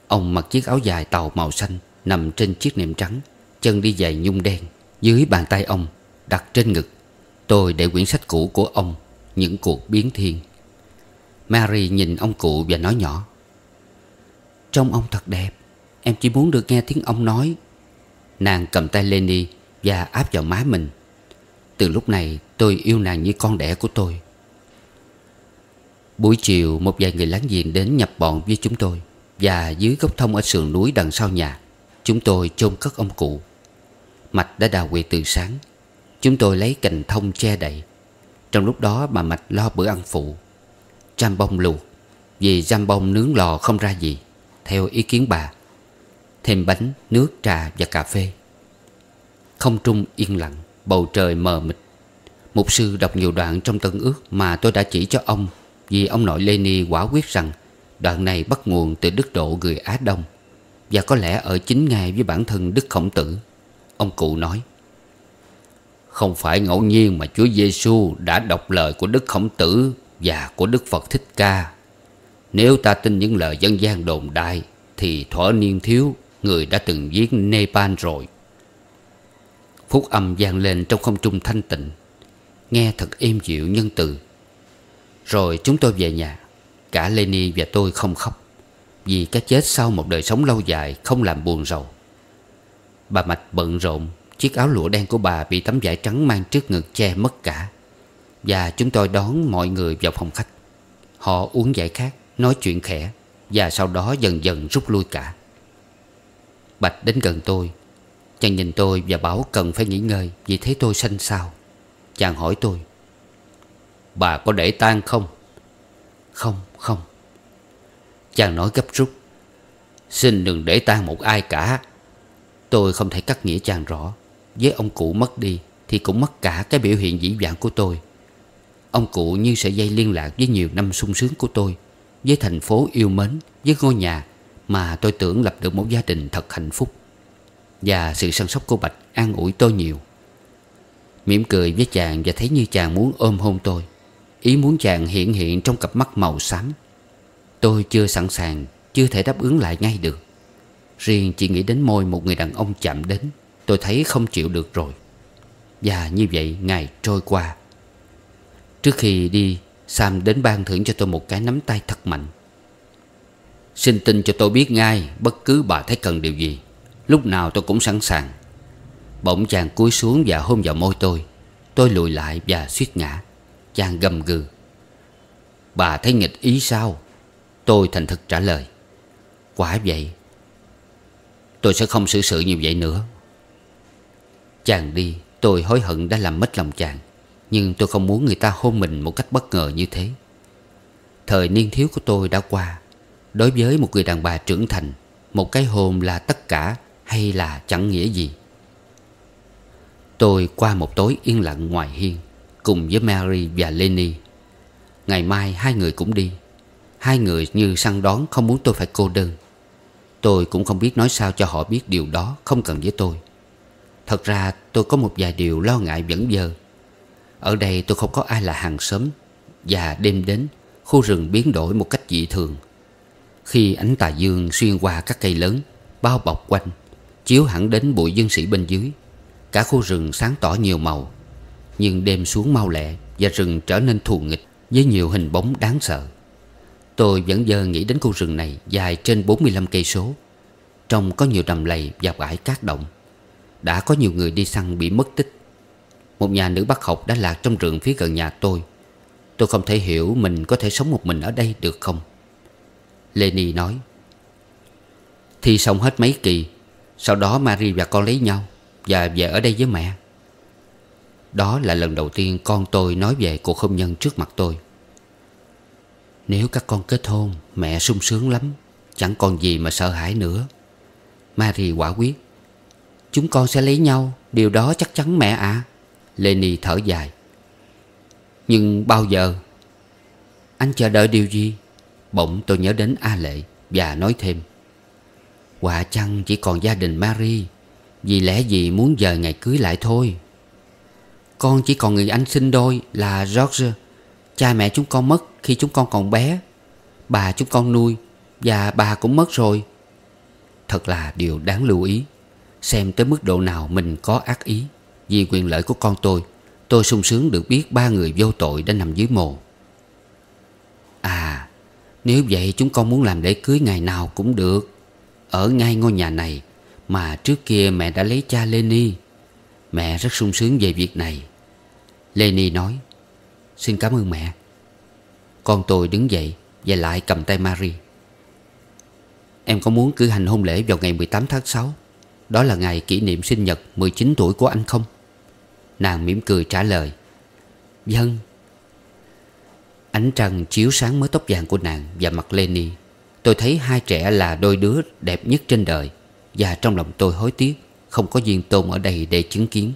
Speaker 1: Ông mặc chiếc áo dài tàu màu xanh Nằm trên chiếc nệm trắng Chân đi giày nhung đen Dưới bàn tay ông Đặt trên ngực Tôi để quyển sách cũ của ông Những cuộc biến thiên Mary nhìn ông cụ và nói nhỏ Trông ông thật đẹp Em chỉ muốn được nghe tiếng ông nói Nàng cầm tay Lenny Và áp vào má mình Từ lúc này tôi yêu nàng như con đẻ của tôi Buổi chiều một vài người láng giềng đến nhập bọn với chúng tôi Và dưới gốc thông ở sườn núi đằng sau nhà Chúng tôi chôn cất ông cụ Mạch đã đào quệ từ sáng Chúng tôi lấy cành thông che đậy Trong lúc đó bà Mạch lo bữa ăn phụ jam bông luộc Vì jam bông nướng lò không ra gì Theo ý kiến bà Thêm bánh, nước, trà và cà phê Không trung yên lặng Bầu trời mờ mịt Mục sư đọc nhiều đoạn trong tân ước Mà tôi đã chỉ cho ông Vì ông nội lenny quả quyết rằng Đoạn này bắt nguồn từ đức độ người Á Đông Và có lẽ ở chính ngay với bản thân Đức Khổng Tử Ông cụ nói không phải ngẫu nhiên mà Chúa Giêsu đã đọc lời của Đức Khổng Tử và của Đức Phật Thích Ca. Nếu ta tin những lời dân gian đồn đại thì thuở niên thiếu người đã từng viết Nepal rồi. Phúc âm vang lên trong không trung thanh tịnh, nghe thật êm dịu nhân từ. Rồi chúng tôi về nhà, cả Lenny và tôi không khóc vì cái chết sau một đời sống lâu dài không làm buồn rầu. Bà Mạch bận rộn Chiếc áo lụa đen của bà bị tấm vải trắng mang trước ngực che mất cả Và chúng tôi đón mọi người vào phòng khách Họ uống giải khát, nói chuyện khẽ Và sau đó dần dần rút lui cả Bạch đến gần tôi Chàng nhìn tôi và bảo cần phải nghỉ ngơi Vì thế tôi xanh xao Chàng hỏi tôi Bà có để tan không? Không, không Chàng nói gấp rút Xin đừng để tan một ai cả Tôi không thể cắt nghĩa chàng rõ với ông cụ mất đi Thì cũng mất cả cái biểu hiện dĩ vãng của tôi Ông cụ như sợi dây liên lạc với nhiều năm sung sướng của tôi Với thành phố yêu mến Với ngôi nhà Mà tôi tưởng lập được một gia đình thật hạnh phúc Và sự săn sóc của Bạch an ủi tôi nhiều mỉm cười với chàng và thấy như chàng muốn ôm hôn tôi Ý muốn chàng hiện hiện trong cặp mắt màu xám Tôi chưa sẵn sàng Chưa thể đáp ứng lại ngay được Riêng chỉ nghĩ đến môi một người đàn ông chạm đến Tôi thấy không chịu được rồi Và như vậy ngày trôi qua Trước khi đi Sam đến ban thưởng cho tôi một cái nắm tay thật mạnh Xin tin cho tôi biết ngay Bất cứ bà thấy cần điều gì Lúc nào tôi cũng sẵn sàng Bỗng chàng cúi xuống và hôn vào môi tôi Tôi lùi lại và suýt ngã Chàng gầm gừ Bà thấy nghịch ý sao Tôi thành thật trả lời Quả vậy Tôi sẽ không xử sự như vậy nữa Chàng đi tôi hối hận đã làm mất lòng chàng Nhưng tôi không muốn người ta hôn mình một cách bất ngờ như thế Thời niên thiếu của tôi đã qua Đối với một người đàn bà trưởng thành Một cái hôn là tất cả hay là chẳng nghĩa gì Tôi qua một tối yên lặng ngoài hiên Cùng với Mary và Lenny Ngày mai hai người cũng đi Hai người như săn đón không muốn tôi phải cô đơn Tôi cũng không biết nói sao cho họ biết điều đó không cần với tôi Thật ra tôi có một vài điều lo ngại vẫn giờ Ở đây tôi không có ai là hàng xóm Và đêm đến Khu rừng biến đổi một cách dị thường Khi ánh tà dương xuyên qua các cây lớn Bao bọc quanh Chiếu hẳn đến bụi dân sĩ bên dưới Cả khu rừng sáng tỏ nhiều màu Nhưng đêm xuống mau lẹ Và rừng trở nên thù nghịch Với nhiều hình bóng đáng sợ Tôi vẫn giờ nghĩ đến khu rừng này Dài trên 45 cây số Trong có nhiều đầm lầy và bãi cát động đã có nhiều người đi săn bị mất tích Một nhà nữ bác học đã lạc trong rừng phía gần nhà tôi Tôi không thể hiểu mình có thể sống một mình ở đây được không Lenny nói Thi xong hết mấy kỳ Sau đó Marie và con lấy nhau Và về ở đây với mẹ Đó là lần đầu tiên con tôi nói về cuộc hôn nhân trước mặt tôi Nếu các con kết hôn Mẹ sung sướng lắm Chẳng còn gì mà sợ hãi nữa Marie quả quyết Chúng con sẽ lấy nhau Điều đó chắc chắn mẹ ạ à. Lenny thở dài Nhưng bao giờ Anh chờ đợi điều gì Bỗng tôi nhớ đến A Lệ Và nói thêm Quả chăng chỉ còn gia đình Marie Vì lẽ gì muốn giờ ngày cưới lại thôi Con chỉ còn người anh sinh đôi là George Cha mẹ chúng con mất khi chúng con còn bé Bà chúng con nuôi Và bà cũng mất rồi Thật là điều đáng lưu ý Xem tới mức độ nào mình có ác ý Vì quyền lợi của con tôi Tôi sung sướng được biết ba người vô tội đã nằm dưới mồ À Nếu vậy chúng con muốn làm lễ cưới ngày nào cũng được Ở ngay ngôi nhà này Mà trước kia mẹ đã lấy cha Lenny Mẹ rất sung sướng về việc này Lenny nói Xin cảm ơn mẹ Con tôi đứng dậy Và lại cầm tay Marie Em có muốn cử hành hôn lễ vào ngày 18 tháng 6 đó là ngày kỷ niệm sinh nhật 19 tuổi của anh không Nàng mỉm cười trả lời Vâng Ánh trăng chiếu sáng mớ tóc vàng của nàng và mặt Lenny Tôi thấy hai trẻ là đôi đứa đẹp nhất trên đời Và trong lòng tôi hối tiếc Không có duyên tôn ở đây để chứng kiến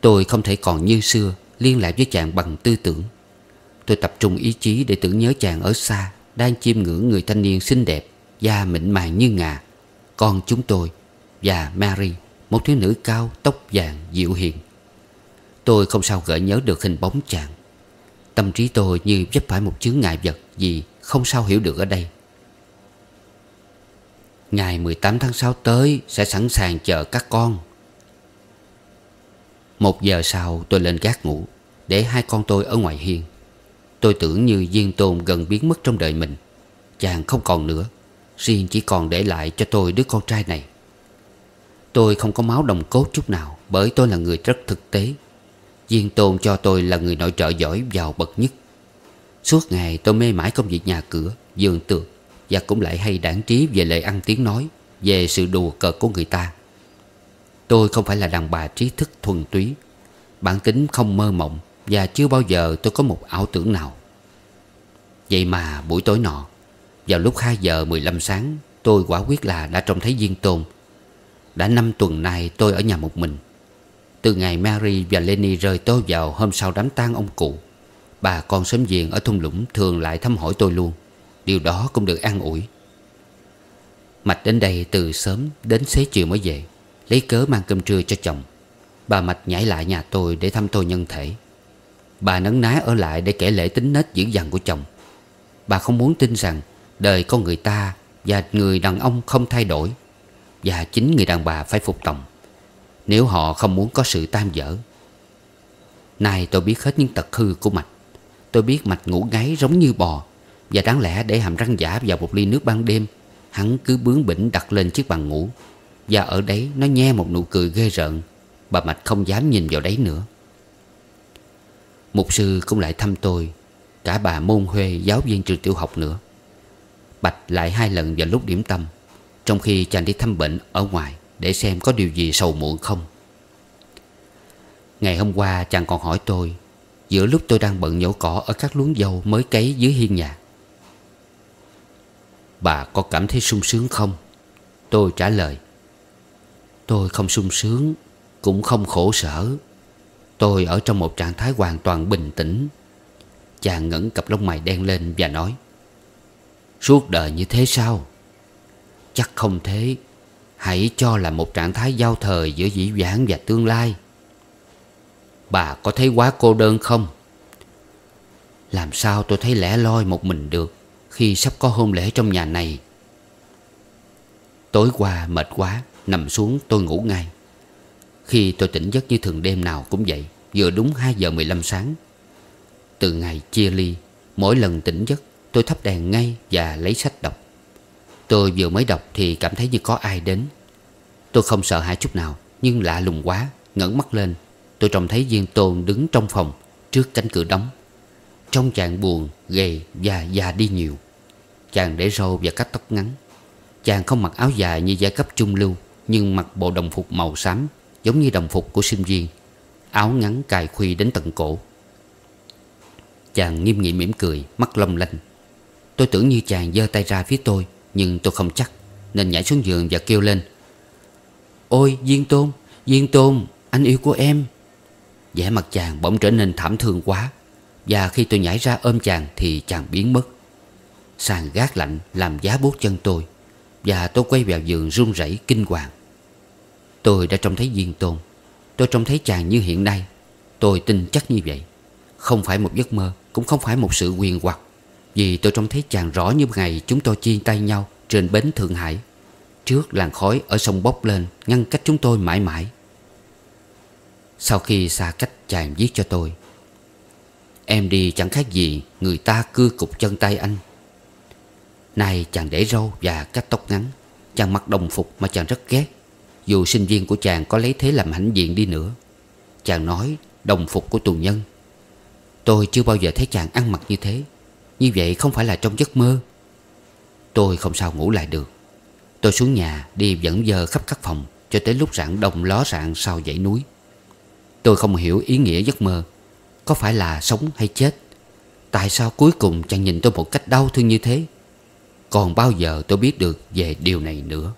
Speaker 1: Tôi không thể còn như xưa Liên lạc với chàng bằng tư tưởng Tôi tập trung ý chí để tưởng nhớ chàng ở xa Đang chiêm ngưỡng người thanh niên xinh đẹp Da mịn màng như ngà Con chúng tôi và Mary Một thiếu nữ cao, tóc vàng, dịu hiền Tôi không sao gợi nhớ được hình bóng chàng Tâm trí tôi như vấp phải một chướng ngại vật gì không sao hiểu được ở đây Ngày 18 tháng 6 tới Sẽ sẵn sàng chờ các con Một giờ sau tôi lên gác ngủ Để hai con tôi ở ngoài hiên Tôi tưởng như duyên tôn gần biến mất trong đời mình Chàng không còn nữa Riêng chỉ còn để lại cho tôi đứa con trai này Tôi không có máu đồng cốt chút nào Bởi tôi là người rất thực tế Viên Tôn cho tôi là người nội trợ giỏi giàu bậc nhất Suốt ngày tôi mê mãi công việc nhà cửa Giường tường Và cũng lại hay đảng trí về lệ ăn tiếng nói Về sự đùa cợt của người ta Tôi không phải là đàn bà trí thức thuần túy Bản tính không mơ mộng Và chưa bao giờ tôi có một ảo tưởng nào Vậy mà buổi tối nọ Vào lúc 2 giờ 15 sáng Tôi quả quyết là đã trông thấy viên tôn đã năm tuần nay tôi ở nhà một mình Từ ngày Mary và Lenny rời tôi vào hôm sau đám tang ông cụ Bà con xóm giềng ở thung lũng thường lại thăm hỏi tôi luôn Điều đó cũng được an ủi Mạch đến đây từ sớm đến xế chiều mới về Lấy cớ mang cơm trưa cho chồng Bà Mạch nhảy lại nhà tôi để thăm tôi nhân thể Bà nấn ná ở lại để kể lễ tính nết dữ dằn của chồng Bà không muốn tin rằng đời con người ta và người đàn ông không thay đổi và chính người đàn bà phải phục tòng Nếu họ không muốn có sự tam dở Nay tôi biết hết những tật hư của mạch Tôi biết mạch ngủ ngáy giống như bò Và đáng lẽ để hàm răng giả vào một ly nước ban đêm Hắn cứ bướng bỉnh đặt lên chiếc bàn ngủ Và ở đấy nó nhe một nụ cười ghê rợn Bà Mạch không dám nhìn vào đấy nữa Mục sư cũng lại thăm tôi Cả bà môn Huê giáo viên trường tiểu học nữa Bạch lại hai lần vào lúc điểm tâm trong khi chàng đi thăm bệnh ở ngoài Để xem có điều gì sầu muộn không Ngày hôm qua chàng còn hỏi tôi Giữa lúc tôi đang bận nhổ cỏ Ở các luống dâu mới cấy dưới hiên nhà Bà có cảm thấy sung sướng không? Tôi trả lời Tôi không sung sướng Cũng không khổ sở Tôi ở trong một trạng thái hoàn toàn bình tĩnh Chàng ngẩng cặp lông mày đen lên và nói Suốt đời như thế sao Chắc không thế Hãy cho là một trạng thái giao thời giữa dĩ vãng và tương lai Bà có thấy quá cô đơn không? Làm sao tôi thấy lẻ loi một mình được Khi sắp có hôn lễ trong nhà này Tối qua mệt quá Nằm xuống tôi ngủ ngay Khi tôi tỉnh giấc như thường đêm nào cũng vậy Vừa đúng hai giờ mười lăm sáng Từ ngày chia ly Mỗi lần tỉnh giấc tôi thắp đèn ngay Và lấy sách đọc Tôi vừa mới đọc thì cảm thấy như có ai đến Tôi không sợ hãi chút nào Nhưng lạ lùng quá ngẩng mắt lên Tôi trông thấy Viên Tôn đứng trong phòng Trước cánh cửa đóng trông chàng buồn, gầy và già đi nhiều Chàng để râu và cắt tóc ngắn Chàng không mặc áo dài như giai cấp trung lưu Nhưng mặc bộ đồng phục màu xám Giống như đồng phục của sinh viên Áo ngắn cài khuy đến tận cổ Chàng nghiêm nghị mỉm cười Mắt long lanh Tôi tưởng như chàng giơ tay ra phía tôi nhưng tôi không chắc Nên nhảy xuống giường và kêu lên Ôi Duyên Tôn Duyên Tôn anh yêu của em vẻ mặt chàng bỗng trở nên thảm thương quá Và khi tôi nhảy ra ôm chàng Thì chàng biến mất Sàn gác lạnh làm giá buốt chân tôi Và tôi quay vào giường run rẩy kinh hoàng Tôi đã trông thấy Duyên Tôn Tôi trông thấy chàng như hiện nay Tôi tin chắc như vậy Không phải một giấc mơ Cũng không phải một sự quyền hoặc vì tôi trông thấy chàng rõ như ngày chúng tôi chia tay nhau trên bến Thượng Hải Trước làn khói ở sông bốc lên ngăn cách chúng tôi mãi mãi Sau khi xa cách chàng viết cho tôi Em đi chẳng khác gì người ta cưa cục chân tay anh Nay chàng để râu và cắt tóc ngắn Chàng mặc đồng phục mà chàng rất ghét Dù sinh viên của chàng có lấy thế làm hãnh diện đi nữa Chàng nói đồng phục của tù nhân Tôi chưa bao giờ thấy chàng ăn mặc như thế như vậy không phải là trong giấc mơ Tôi không sao ngủ lại được Tôi xuống nhà đi dẫn dơ khắp các phòng Cho tới lúc rạng đông ló rạng sau dãy núi Tôi không hiểu ý nghĩa giấc mơ Có phải là sống hay chết Tại sao cuối cùng chàng nhìn tôi một cách đau thương như thế Còn bao giờ tôi biết được về điều này nữa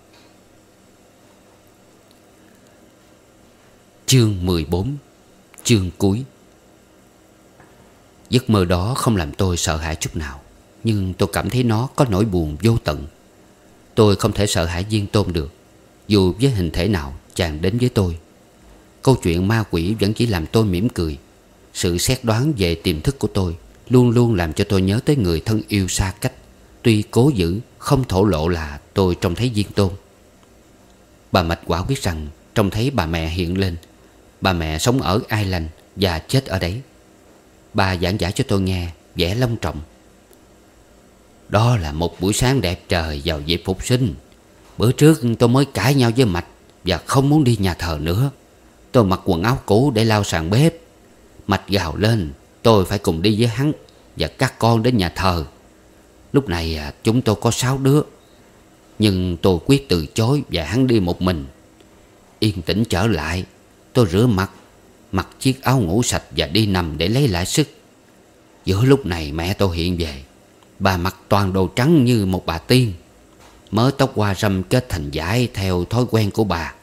Speaker 1: Chương 14 Chương cuối Giấc mơ đó không làm tôi sợ hãi chút nào Nhưng tôi cảm thấy nó có nỗi buồn vô tận Tôi không thể sợ hãi viên tôn được Dù với hình thể nào chàng đến với tôi Câu chuyện ma quỷ vẫn chỉ làm tôi mỉm cười Sự xét đoán về tiềm thức của tôi Luôn luôn làm cho tôi nhớ tới người thân yêu xa cách Tuy cố giữ không thổ lộ là tôi trông thấy viên tôn Bà Mạch quả quyết rằng trông thấy bà mẹ hiện lên Bà mẹ sống ở Ireland và chết ở đấy Bà giảng giải cho tôi nghe vẻ long trọng Đó là một buổi sáng đẹp trời vào dịp phục sinh Bữa trước tôi mới cãi nhau với Mạch Và không muốn đi nhà thờ nữa Tôi mặc quần áo cũ để lao sàn bếp Mạch gào lên Tôi phải cùng đi với hắn Và các con đến nhà thờ Lúc này à, chúng tôi có sáu đứa Nhưng tôi quyết từ chối Và hắn đi một mình Yên tĩnh trở lại Tôi rửa mặt mặc chiếc áo ngủ sạch và đi nằm để lấy lại sức. Giữa lúc này mẹ tôi hiện về, bà mặc toàn đồ trắng như một bà tiên. Mớ tóc hoa râm kết thành dải theo thói quen của bà.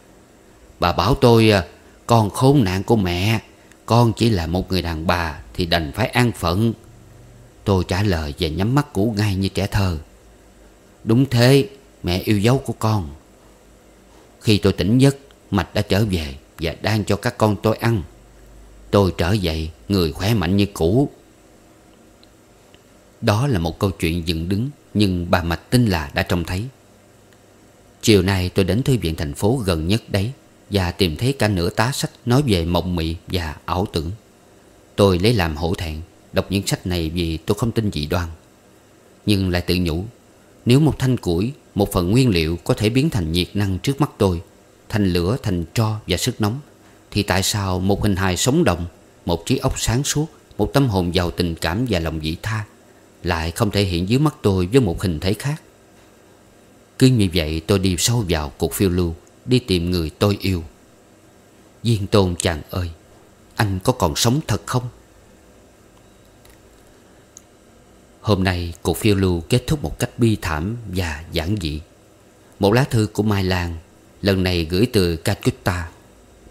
Speaker 1: Bà bảo tôi, à, con khốn nạn của mẹ, con chỉ là một người đàn bà thì đành phải an phận. Tôi trả lời và nhắm mắt ngủ ngay như trẻ thơ. Đúng thế, mẹ yêu dấu của con. Khi tôi tỉnh giấc, Mạch đã trở về và đang cho các con tôi ăn. Tôi trở dậy người khỏe mạnh như cũ Đó là một câu chuyện dựng đứng Nhưng bà Mạch tin là đã trông thấy Chiều nay tôi đến thư viện thành phố gần nhất đấy Và tìm thấy cả nửa tá sách nói về mộng mị và ảo tưởng Tôi lấy làm hổ thẹn Đọc những sách này vì tôi không tin dị đoan Nhưng lại tự nhủ Nếu một thanh củi Một phần nguyên liệu có thể biến thành nhiệt năng trước mắt tôi Thành lửa, thành tro và sức nóng thì tại sao một hình hài sống động Một trí óc sáng suốt Một tâm hồn giàu tình cảm và lòng dị tha Lại không thể hiện dưới mắt tôi với một hình thể khác Cứ như vậy tôi đi sâu vào cuộc phiêu lưu Đi tìm người tôi yêu Viên tôn chàng ơi Anh có còn sống thật không? Hôm nay cuộc phiêu lưu kết thúc một cách bi thảm và giản dị Một lá thư của Mai Lan Lần này gửi từ Calcutta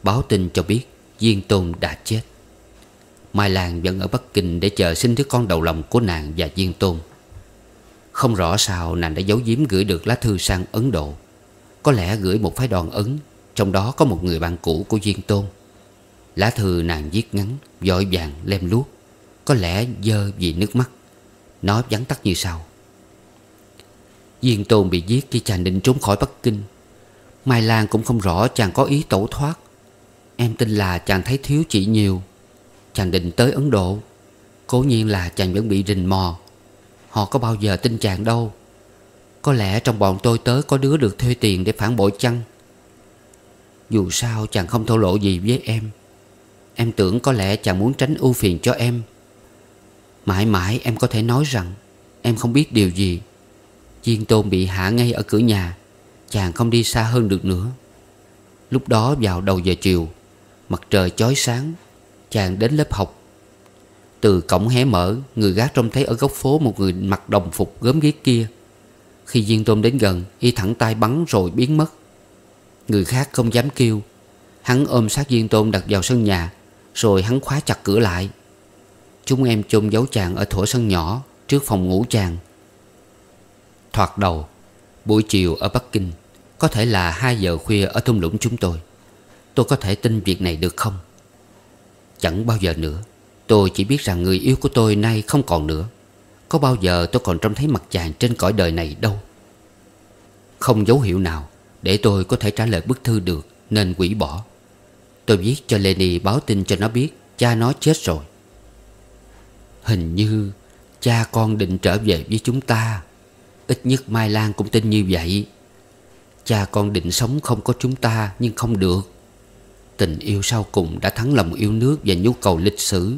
Speaker 1: Báo tin cho biết Diên Tôn đã chết Mai Lan vẫn ở Bắc Kinh để chờ xin đứa con đầu lòng của nàng và Diên Tôn Không rõ sao nàng đã giấu giếm gửi được lá thư sang Ấn Độ Có lẽ gửi một phái đoàn Ấn Trong đó có một người bạn cũ của Diên Tôn Lá thư nàng viết ngắn Vội vàng lem luốc Có lẽ dơ vì nước mắt Nó vắn tắt như sau Diên Tôn bị giết khi chàng định trốn khỏi Bắc Kinh Mai Lan cũng không rõ chàng có ý tẩu thoát Em tin là chàng thấy thiếu chị nhiều Chàng định tới Ấn Độ Cố nhiên là chàng vẫn bị rình mò Họ có bao giờ tin chàng đâu Có lẽ trong bọn tôi tớ có đứa được thuê tiền để phản bội chăng Dù sao chàng không thổ lộ gì với em Em tưởng có lẽ chàng muốn tránh ưu phiền cho em Mãi mãi em có thể nói rằng Em không biết điều gì Chiên tôn bị hạ ngay ở cửa nhà Chàng không đi xa hơn được nữa Lúc đó vào đầu giờ chiều Mặt trời chói sáng Chàng đến lớp học Từ cổng hé mở Người gác trông thấy ở góc phố Một người mặc đồng phục gớm ghiếc kia Khi viên tôm đến gần Y thẳng tay bắn rồi biến mất Người khác không dám kêu Hắn ôm sát viên tôm đặt vào sân nhà Rồi hắn khóa chặt cửa lại Chúng em chôn giấu chàng ở thổ sân nhỏ Trước phòng ngủ chàng Thoạt đầu Buổi chiều ở Bắc Kinh Có thể là 2 giờ khuya ở thung lũng chúng tôi Tôi có thể tin việc này được không Chẳng bao giờ nữa Tôi chỉ biết rằng người yêu của tôi nay không còn nữa Có bao giờ tôi còn trông thấy mặt chàng trên cõi đời này đâu Không dấu hiệu nào Để tôi có thể trả lời bức thư được Nên quỷ bỏ Tôi viết cho Lenny báo tin cho nó biết Cha nó chết rồi Hình như Cha con định trở về với chúng ta Ít nhất Mai Lan cũng tin như vậy Cha con định sống không có chúng ta Nhưng không được Tình yêu sau cùng đã thắng lòng yêu nước và nhu cầu lịch sử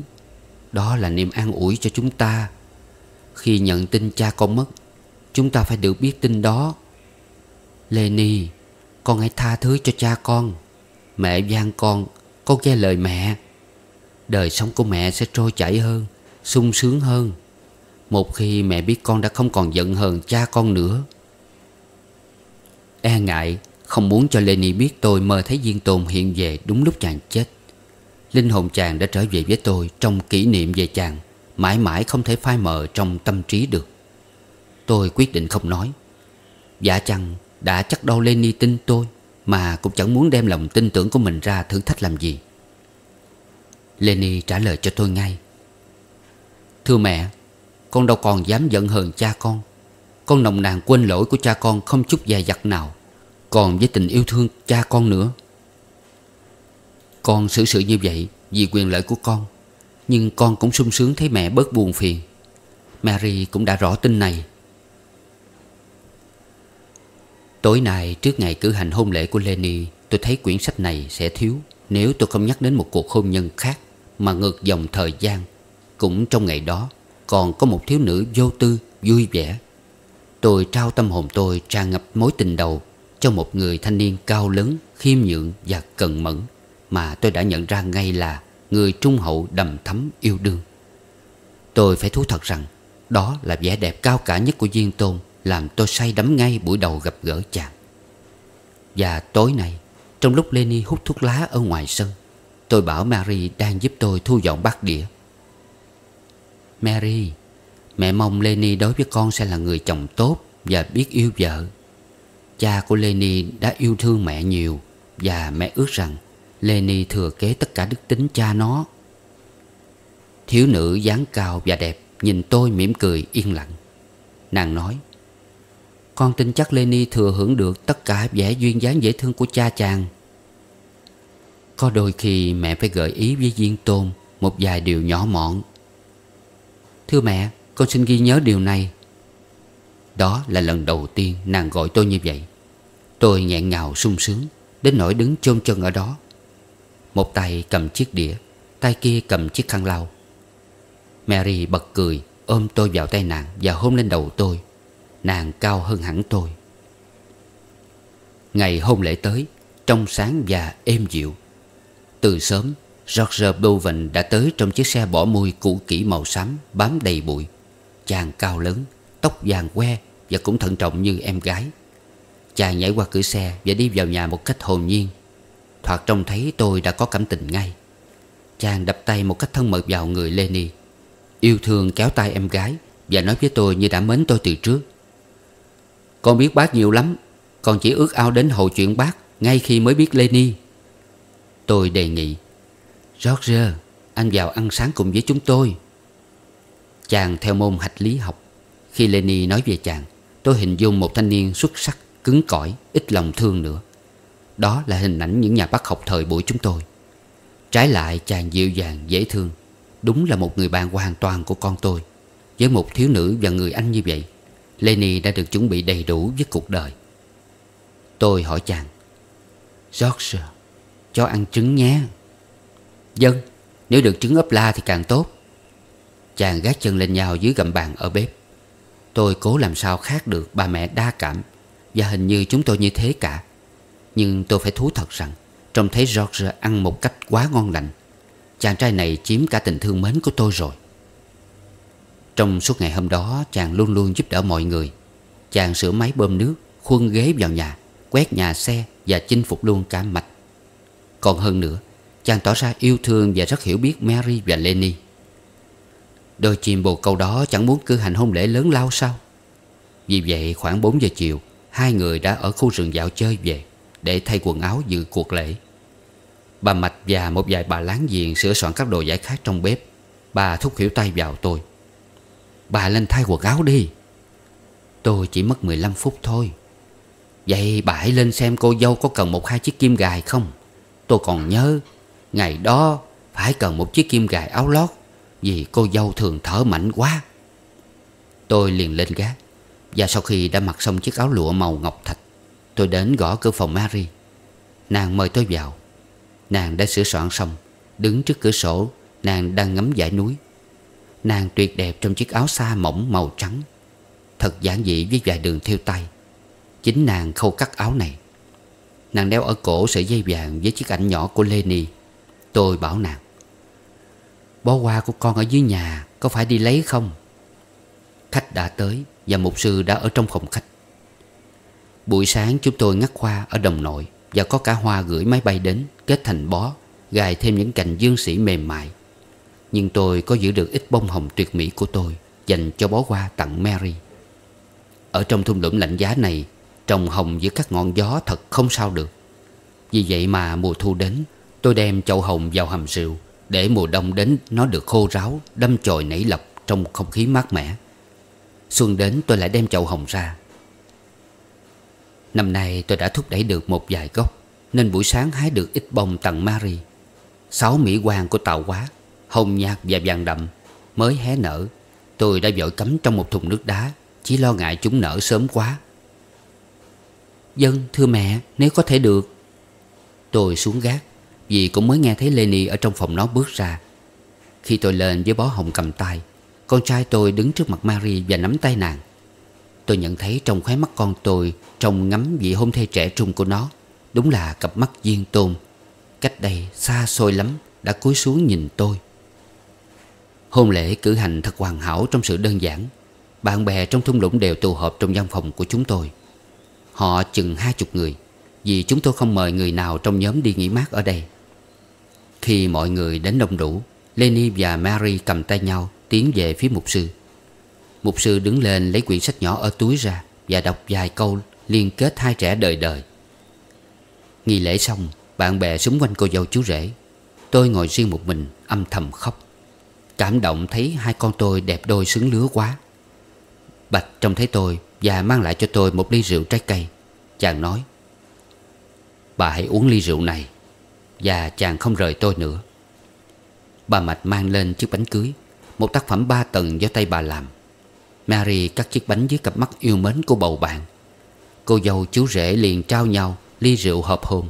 Speaker 1: Đó là niềm an ủi cho chúng ta Khi nhận tin cha con mất Chúng ta phải được biết tin đó Lenny Con hãy tha thứ cho cha con Mẹ gian con Con nghe lời mẹ Đời sống của mẹ sẽ trôi chảy hơn sung sướng hơn Một khi mẹ biết con đã không còn giận hờn cha con nữa E ngại không muốn cho Lenny biết tôi mơ thấy Diên tôn hiện về đúng lúc chàng chết Linh hồn chàng đã trở về với tôi trong kỷ niệm về chàng Mãi mãi không thể phai mờ trong tâm trí được Tôi quyết định không nói Dạ chăng đã chắc đâu Lenny tin tôi Mà cũng chẳng muốn đem lòng tin tưởng của mình ra thử thách làm gì Lenny trả lời cho tôi ngay Thưa mẹ Con đâu còn dám giận hờn cha con Con nồng nàn quên lỗi của cha con không chút dè dặt nào còn với tình yêu thương cha con nữa Con xử sự như vậy vì quyền lợi của con Nhưng con cũng sung sướng thấy mẹ bớt buồn phiền Mary cũng đã rõ tin này Tối nay trước ngày cử hành hôn lễ của Lenny Tôi thấy quyển sách này sẽ thiếu Nếu tôi không nhắc đến một cuộc hôn nhân khác Mà ngược dòng thời gian Cũng trong ngày đó Còn có một thiếu nữ vô tư, vui vẻ Tôi trao tâm hồn tôi tràn ngập mối tình đầu cho một người thanh niên cao lớn, khiêm nhượng và cần mẫn mà tôi đã nhận ra ngay là người trung hậu đầm thắm yêu đương. Tôi phải thú thật rằng đó là vẻ đẹp cao cả nhất của Duyên Tôn làm tôi say đắm ngay buổi đầu gặp gỡ chàng. Và tối nay, trong lúc Lenny hút thuốc lá ở ngoài sân, tôi bảo Mary đang giúp tôi thu dọn bát đĩa. Mary, mẹ mong Lenny đối với con sẽ là người chồng tốt và biết yêu vợ Cha của Lenny đã yêu thương mẹ nhiều Và mẹ ước rằng Lenny thừa kế tất cả đức tính cha nó Thiếu nữ dáng cao và đẹp Nhìn tôi mỉm cười yên lặng Nàng nói Con tin chắc Lenny thừa hưởng được Tất cả vẻ duyên dáng dễ thương của cha chàng Có đôi khi mẹ phải gợi ý với Viên Tôn Một vài điều nhỏ mọn Thưa mẹ Con xin ghi nhớ điều này Đó là lần đầu tiên nàng gọi tôi như vậy Tôi nghẹn ngào sung sướng Đến nỗi đứng chôn chân ở đó Một tay cầm chiếc đĩa Tay kia cầm chiếc khăn lau Mary bật cười Ôm tôi vào tay nàng và hôn lên đầu tôi Nàng cao hơn hẳn tôi Ngày hôn lễ tới Trong sáng và êm dịu Từ sớm Roger Bowen đã tới trong chiếc xe bỏ mùi cũ kỹ màu xám bám đầy bụi Chàng cao lớn, tóc vàng que và cũng thận trọng như em gái Chàng nhảy qua cửa xe và đi vào nhà một cách hồn nhiên Thoạt trông thấy tôi đã có cảm tình ngay Chàng đập tay một cách thân mật vào người Lenny Yêu thương kéo tay em gái Và nói với tôi như đã mến tôi từ trước Con biết bác nhiều lắm Con chỉ ước ao đến hậu chuyện bác Ngay khi mới biết Lenny Tôi đề nghị Roger, anh vào ăn sáng cùng với chúng tôi Chàng theo môn hạch lý học Khi Lenny nói về chàng Tôi hình dung một thanh niên xuất sắc cứng cỏi, ít lòng thương nữa. Đó là hình ảnh những nhà bác học thời buổi chúng tôi. Trái lại chàng dịu dàng, dễ thương, đúng là một người bạn hoàn toàn của con tôi. Với một thiếu nữ và người anh như vậy, Lenny đã được chuẩn bị đầy đủ với cuộc đời. Tôi hỏi chàng, George, cho ăn trứng nhé. Dân, vâng, nếu được trứng ấp la thì càng tốt. Chàng gác chân lên nhau dưới gầm bàn ở bếp. Tôi cố làm sao khác được bà mẹ đa cảm và hình như chúng tôi như thế cả Nhưng tôi phải thú thật rằng Trông thấy George ăn một cách quá ngon lành Chàng trai này chiếm cả tình thương mến của tôi rồi Trong suốt ngày hôm đó Chàng luôn luôn giúp đỡ mọi người Chàng sửa máy bơm nước Khuân ghế vào nhà Quét nhà xe Và chinh phục luôn cả mạch Còn hơn nữa Chàng tỏ ra yêu thương và rất hiểu biết Mary và Lenny Đôi chim bồ câu đó chẳng muốn cử hành hôn lễ lớn lao sao Vì vậy khoảng 4 giờ chiều Hai người đã ở khu rừng dạo chơi về Để thay quần áo dự cuộc lễ Bà Mạch và một vài bà láng giềng Sửa soạn các đồ giải khát trong bếp Bà thúc hiểu tay vào tôi Bà lên thay quần áo đi Tôi chỉ mất 15 phút thôi Vậy bà hãy lên xem cô dâu có cần một hai chiếc kim gài không Tôi còn nhớ Ngày đó phải cần một chiếc kim gài áo lót Vì cô dâu thường thở mạnh quá Tôi liền lên gác và sau khi đã mặc xong chiếc áo lụa màu ngọc thạch Tôi đến gõ cửa phòng Mary Nàng mời tôi vào Nàng đã sửa soạn xong Đứng trước cửa sổ Nàng đang ngắm dải núi Nàng tuyệt đẹp trong chiếc áo sa mỏng màu trắng Thật giản dị với vài đường theo tay Chính nàng khâu cắt áo này Nàng đeo ở cổ sợi dây vàng Với chiếc ảnh nhỏ của Lenny Tôi bảo nàng Bó hoa của con ở dưới nhà Có phải đi lấy không Khách đã tới và mục sư đã ở trong phòng khách Buổi sáng chúng tôi ngắt hoa ở đồng nội Và có cả hoa gửi máy bay đến Kết thành bó Gài thêm những cành dương sĩ mềm mại Nhưng tôi có giữ được ít bông hồng tuyệt mỹ của tôi Dành cho bó hoa tặng Mary Ở trong thung lũng lạnh giá này Trồng hồng giữa các ngọn gió thật không sao được Vì vậy mà mùa thu đến Tôi đem chậu hồng vào hầm rượu Để mùa đông đến nó được khô ráo Đâm chồi nảy lập trong không khí mát mẻ Xuân đến tôi lại đem chậu hồng ra Năm nay tôi đã thúc đẩy được một vài gốc Nên buổi sáng hái được ít bông tặng Marie Sáu mỹ quan của tàu quá Hồng nhạt và vàng đậm Mới hé nở Tôi đã vội cắm trong một thùng nước đá Chỉ lo ngại chúng nở sớm quá Dân thưa mẹ nếu có thể được Tôi xuống gác Vì cũng mới nghe thấy Lenny ở trong phòng nó bước ra Khi tôi lên với bó hồng cầm tay con trai tôi đứng trước mặt Mary và nắm tay nàng Tôi nhận thấy trong khóe mắt con tôi Trông ngắm vị hôn thê trẻ trung của nó Đúng là cặp mắt viên tôn Cách đây xa xôi lắm Đã cúi xuống nhìn tôi Hôn lễ cử hành thật hoàn hảo trong sự đơn giản Bạn bè trong thung lũng đều tụ họp trong văn phòng của chúng tôi Họ chừng hai chục người Vì chúng tôi không mời người nào trong nhóm đi nghỉ mát ở đây Khi mọi người đến đông đủ Lenny và Mary cầm tay nhau tiến về phía mục sư Mục sư đứng lên lấy quyển sách nhỏ ở túi ra Và đọc vài câu liên kết hai trẻ đời đời Nghi lễ xong Bạn bè xung quanh cô dâu chú rể Tôi ngồi riêng một mình âm thầm khóc Cảm động thấy hai con tôi đẹp đôi xứng lứa quá Bạch trông thấy tôi Và mang lại cho tôi một ly rượu trái cây Chàng nói Bà hãy uống ly rượu này Và chàng không rời tôi nữa Bà Mạch mang lên chiếc bánh cưới một tác phẩm ba tầng do tay bà làm Mary cắt chiếc bánh dưới cặp mắt yêu mến của bầu bạn Cô dâu chú rể liền trao nhau Ly rượu hợp hôn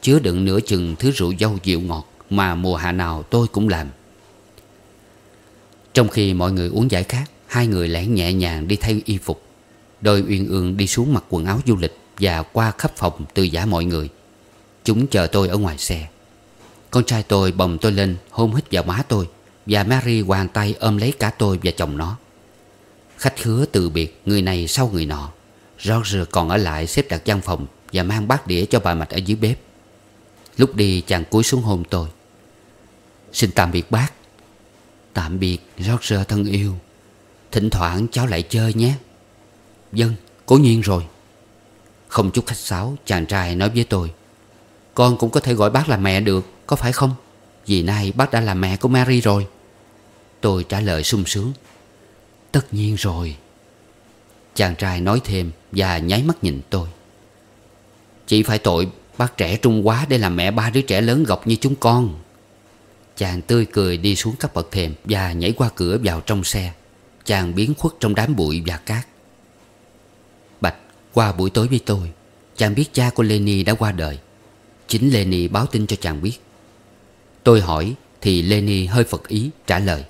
Speaker 1: Chứa đựng nửa chừng thứ rượu dâu dịu ngọt Mà mùa hạ nào tôi cũng làm Trong khi mọi người uống giải khát, Hai người lẻn nhẹ nhàng đi thay y phục Đôi uyên ương đi xuống mặc quần áo du lịch Và qua khắp phòng từ giả mọi người Chúng chờ tôi ở ngoài xe Con trai tôi bồng tôi lên Hôn hít vào má tôi và Mary hoàn tay ôm lấy cả tôi và chồng nó Khách khứa từ biệt người này sau người nọ George còn ở lại xếp đặt văn phòng Và mang bát đĩa cho bà Mạch ở dưới bếp Lúc đi chàng cúi xuống hôn tôi Xin tạm biệt bác Tạm biệt George thân yêu Thỉnh thoảng cháu lại chơi nhé Dân, vâng, cố nhiên rồi Không chút khách sáo chàng trai nói với tôi Con cũng có thể gọi bác là mẹ được Có phải không? Vì nay bác đã là mẹ của Mary rồi Tôi trả lời sung sướng Tất nhiên rồi Chàng trai nói thêm Và nháy mắt nhìn tôi Chỉ phải tội bác trẻ trung quá Để làm mẹ ba đứa trẻ lớn gọc như chúng con Chàng tươi cười đi xuống các bậc thềm Và nhảy qua cửa vào trong xe Chàng biến khuất trong đám bụi và cát Bạch qua buổi tối với tôi Chàng biết cha của Lenny đã qua đời Chính Lenny báo tin cho chàng biết Tôi hỏi thì Lenny hơi phật ý trả lời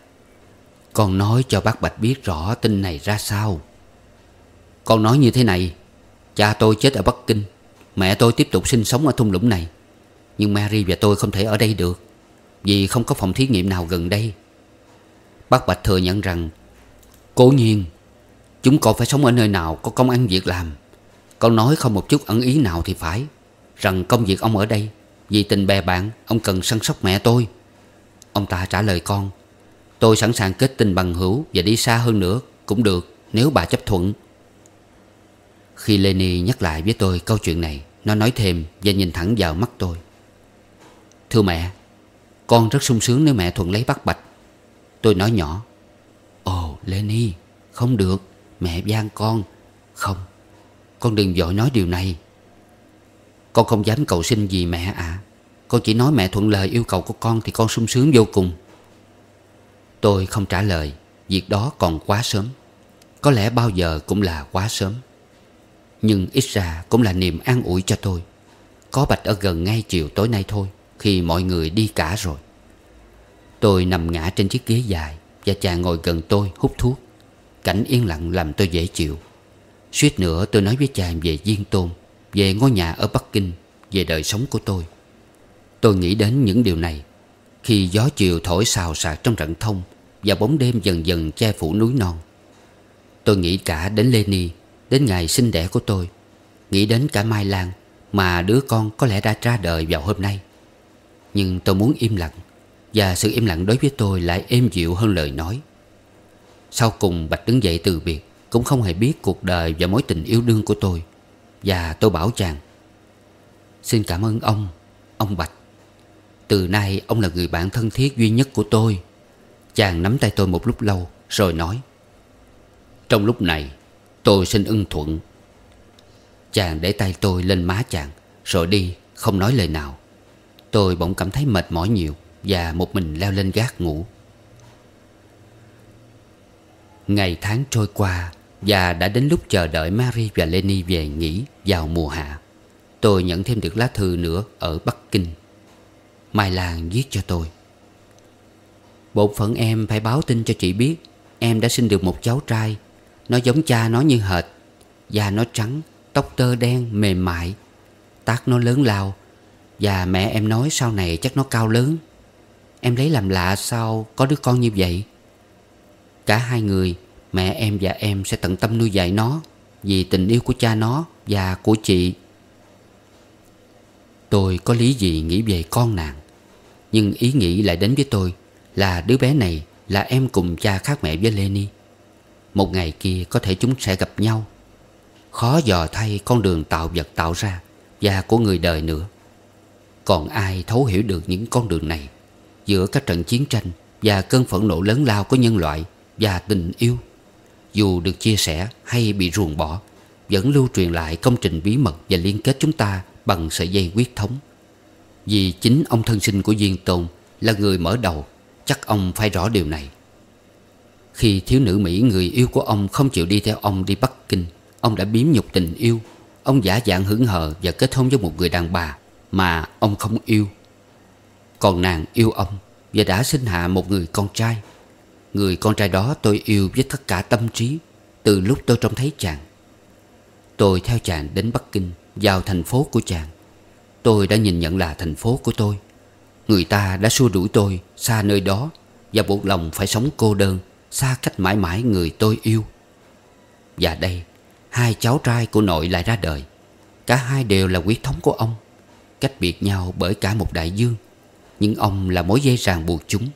Speaker 1: Con nói cho bác Bạch biết rõ tin này ra sao Con nói như thế này Cha tôi chết ở Bắc Kinh Mẹ tôi tiếp tục sinh sống ở thung lũng này Nhưng Mary và tôi không thể ở đây được Vì không có phòng thí nghiệm nào gần đây Bác Bạch thừa nhận rằng Cố nhiên Chúng con phải sống ở nơi nào có công ăn việc làm Con nói không một chút ẩn ý nào thì phải Rằng công việc ông ở đây vì tình bè bạn Ông cần săn sóc mẹ tôi Ông ta trả lời con Tôi sẵn sàng kết tình bằng hữu Và đi xa hơn nữa Cũng được nếu bà chấp thuận Khi Lenny nhắc lại với tôi câu chuyện này Nó nói thêm và nhìn thẳng vào mắt tôi Thưa mẹ Con rất sung sướng nếu mẹ thuận lấy bác Bạch Tôi nói nhỏ Ồ oh, Lenny Không được Mẹ gian con Không Con đừng vội nói điều này con không dám cầu xin gì mẹ ạ Con chỉ nói mẹ thuận lời yêu cầu của con Thì con sung sướng vô cùng Tôi không trả lời Việc đó còn quá sớm Có lẽ bao giờ cũng là quá sớm Nhưng ít ra cũng là niềm an ủi cho tôi Có Bạch ở gần ngay chiều tối nay thôi Khi mọi người đi cả rồi Tôi nằm ngã trên chiếc ghế dài Và chàng ngồi gần tôi hút thuốc Cảnh yên lặng làm tôi dễ chịu Suýt nữa tôi nói với chàng về viên tôn về ngôi nhà ở Bắc Kinh, về đời sống của tôi. Tôi nghĩ đến những điều này khi gió chiều thổi xào xạc trong rặng thông và bóng đêm dần dần che phủ núi non. Tôi nghĩ cả đến Lenny, đến ngày sinh đẻ của tôi, nghĩ đến cả Mai Lan mà đứa con có lẽ đã ra đời vào hôm nay. Nhưng tôi muốn im lặng và sự im lặng đối với tôi lại êm dịu hơn lời nói. Sau cùng Bạch đứng dậy từ biệt cũng không hề biết cuộc đời và mối tình yêu đương của tôi và tôi bảo chàng Xin cảm ơn ông Ông Bạch Từ nay ông là người bạn thân thiết duy nhất của tôi Chàng nắm tay tôi một lúc lâu Rồi nói Trong lúc này tôi xin ưng thuận Chàng để tay tôi lên má chàng Rồi đi không nói lời nào Tôi bỗng cảm thấy mệt mỏi nhiều Và một mình leo lên gác ngủ Ngày tháng trôi qua và đã đến lúc chờ đợi Mary và Lenny về nghỉ vào mùa hạ Tôi nhận thêm được lá thư nữa ở Bắc Kinh Mai Lan viết cho tôi Bộ phận em phải báo tin cho chị biết Em đã sinh được một cháu trai Nó giống cha nó như hệt Da nó trắng, tóc tơ đen, mềm mại Tác nó lớn lao Và mẹ em nói sau này chắc nó cao lớn Em lấy làm lạ sao có đứa con như vậy Cả hai người Mẹ em và em sẽ tận tâm nuôi dạy nó Vì tình yêu của cha nó và của chị Tôi có lý gì nghĩ về con nàng Nhưng ý nghĩ lại đến với tôi Là đứa bé này là em cùng cha khác mẹ với Lenny Một ngày kia có thể chúng sẽ gặp nhau Khó dò thay con đường tạo vật tạo ra Và của người đời nữa Còn ai thấu hiểu được những con đường này Giữa các trận chiến tranh Và cơn phẫn nộ lớn lao của nhân loại Và tình yêu dù được chia sẻ hay bị ruồng bỏ vẫn lưu truyền lại công trình bí mật và liên kết chúng ta bằng sợi dây huyết thống vì chính ông thân sinh của diên Tôn là người mở đầu chắc ông phải rõ điều này khi thiếu nữ Mỹ người yêu của ông không chịu đi theo ông đi Bắc Kinh ông đã biếm nhục tình yêu ông giả dạng hững hờ và kết hôn với một người đàn bà mà ông không yêu còn nàng yêu ông và đã sinh hạ một người con trai Người con trai đó tôi yêu với tất cả tâm trí Từ lúc tôi trông thấy chàng Tôi theo chàng đến Bắc Kinh Vào thành phố của chàng Tôi đã nhìn nhận là thành phố của tôi Người ta đã xua đuổi tôi xa nơi đó Và buộc lòng phải sống cô đơn Xa cách mãi mãi người tôi yêu Và đây Hai cháu trai của nội lại ra đời Cả hai đều là huyết thống của ông Cách biệt nhau bởi cả một đại dương Nhưng ông là mối dây ràng buộc chúng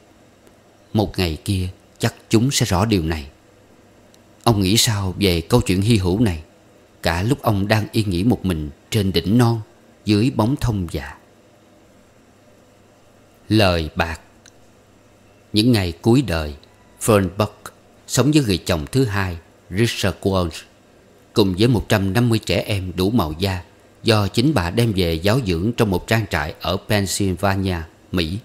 Speaker 1: Một ngày kia Chắc chúng sẽ rõ điều này Ông nghĩ sao về câu chuyện hy hữu này Cả lúc ông đang yên nghỉ một mình Trên đỉnh non Dưới bóng thông già Lời bạc Những ngày cuối đời Fern Buck sống với người chồng thứ hai Richard Walsh Cùng với 150 trẻ em đủ màu da Do chính bà đem về giáo dưỡng trong một trang trại ở Pennsylvania, Mỹ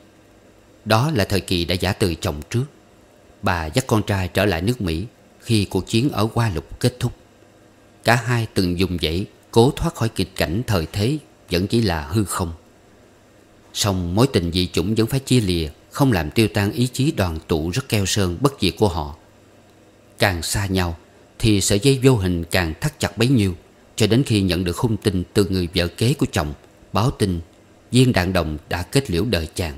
Speaker 1: Đó là thời kỳ đã giả từ chồng trước bà dắt con trai trở lại nước Mỹ khi cuộc chiến ở Hoa Lục kết thúc. Cả hai từng dùng dãy cố thoát khỏi kịch cảnh thời thế vẫn chỉ là hư không. Song mối tình dị chủng vẫn phải chia lìa, không làm tiêu tan ý chí đoàn tụ rất keo sơn bất diệt của họ. Càng xa nhau thì sợi dây vô hình càng thắt chặt bấy nhiêu cho đến khi nhận được hung tin từ người vợ kế của chồng báo tin viên đạn đồng đã kết liễu đời chàng.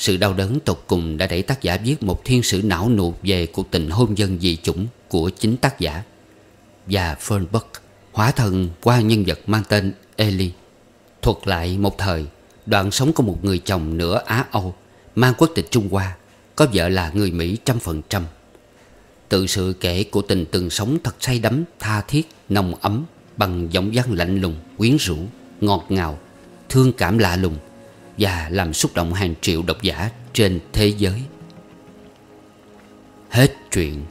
Speaker 1: Sự đau đớn tột cùng đã đẩy tác giả viết một thiên sử não nụ về cuộc tình hôn dân dị chủng của chính tác giả và Fernberg hóa thân qua nhân vật mang tên Ellie, Thuật lại một thời, đoạn sống của một người chồng nửa Á-Âu mang quốc tịch Trung Hoa, có vợ là người Mỹ trăm phần trăm. Tự sự kể của tình từng sống thật say đắm, tha thiết, nồng ấm bằng giọng văn lạnh lùng, quyến rũ, ngọt ngào, thương cảm lạ lùng – và làm xúc động hàng triệu độc giả trên thế giới. Hết chuyện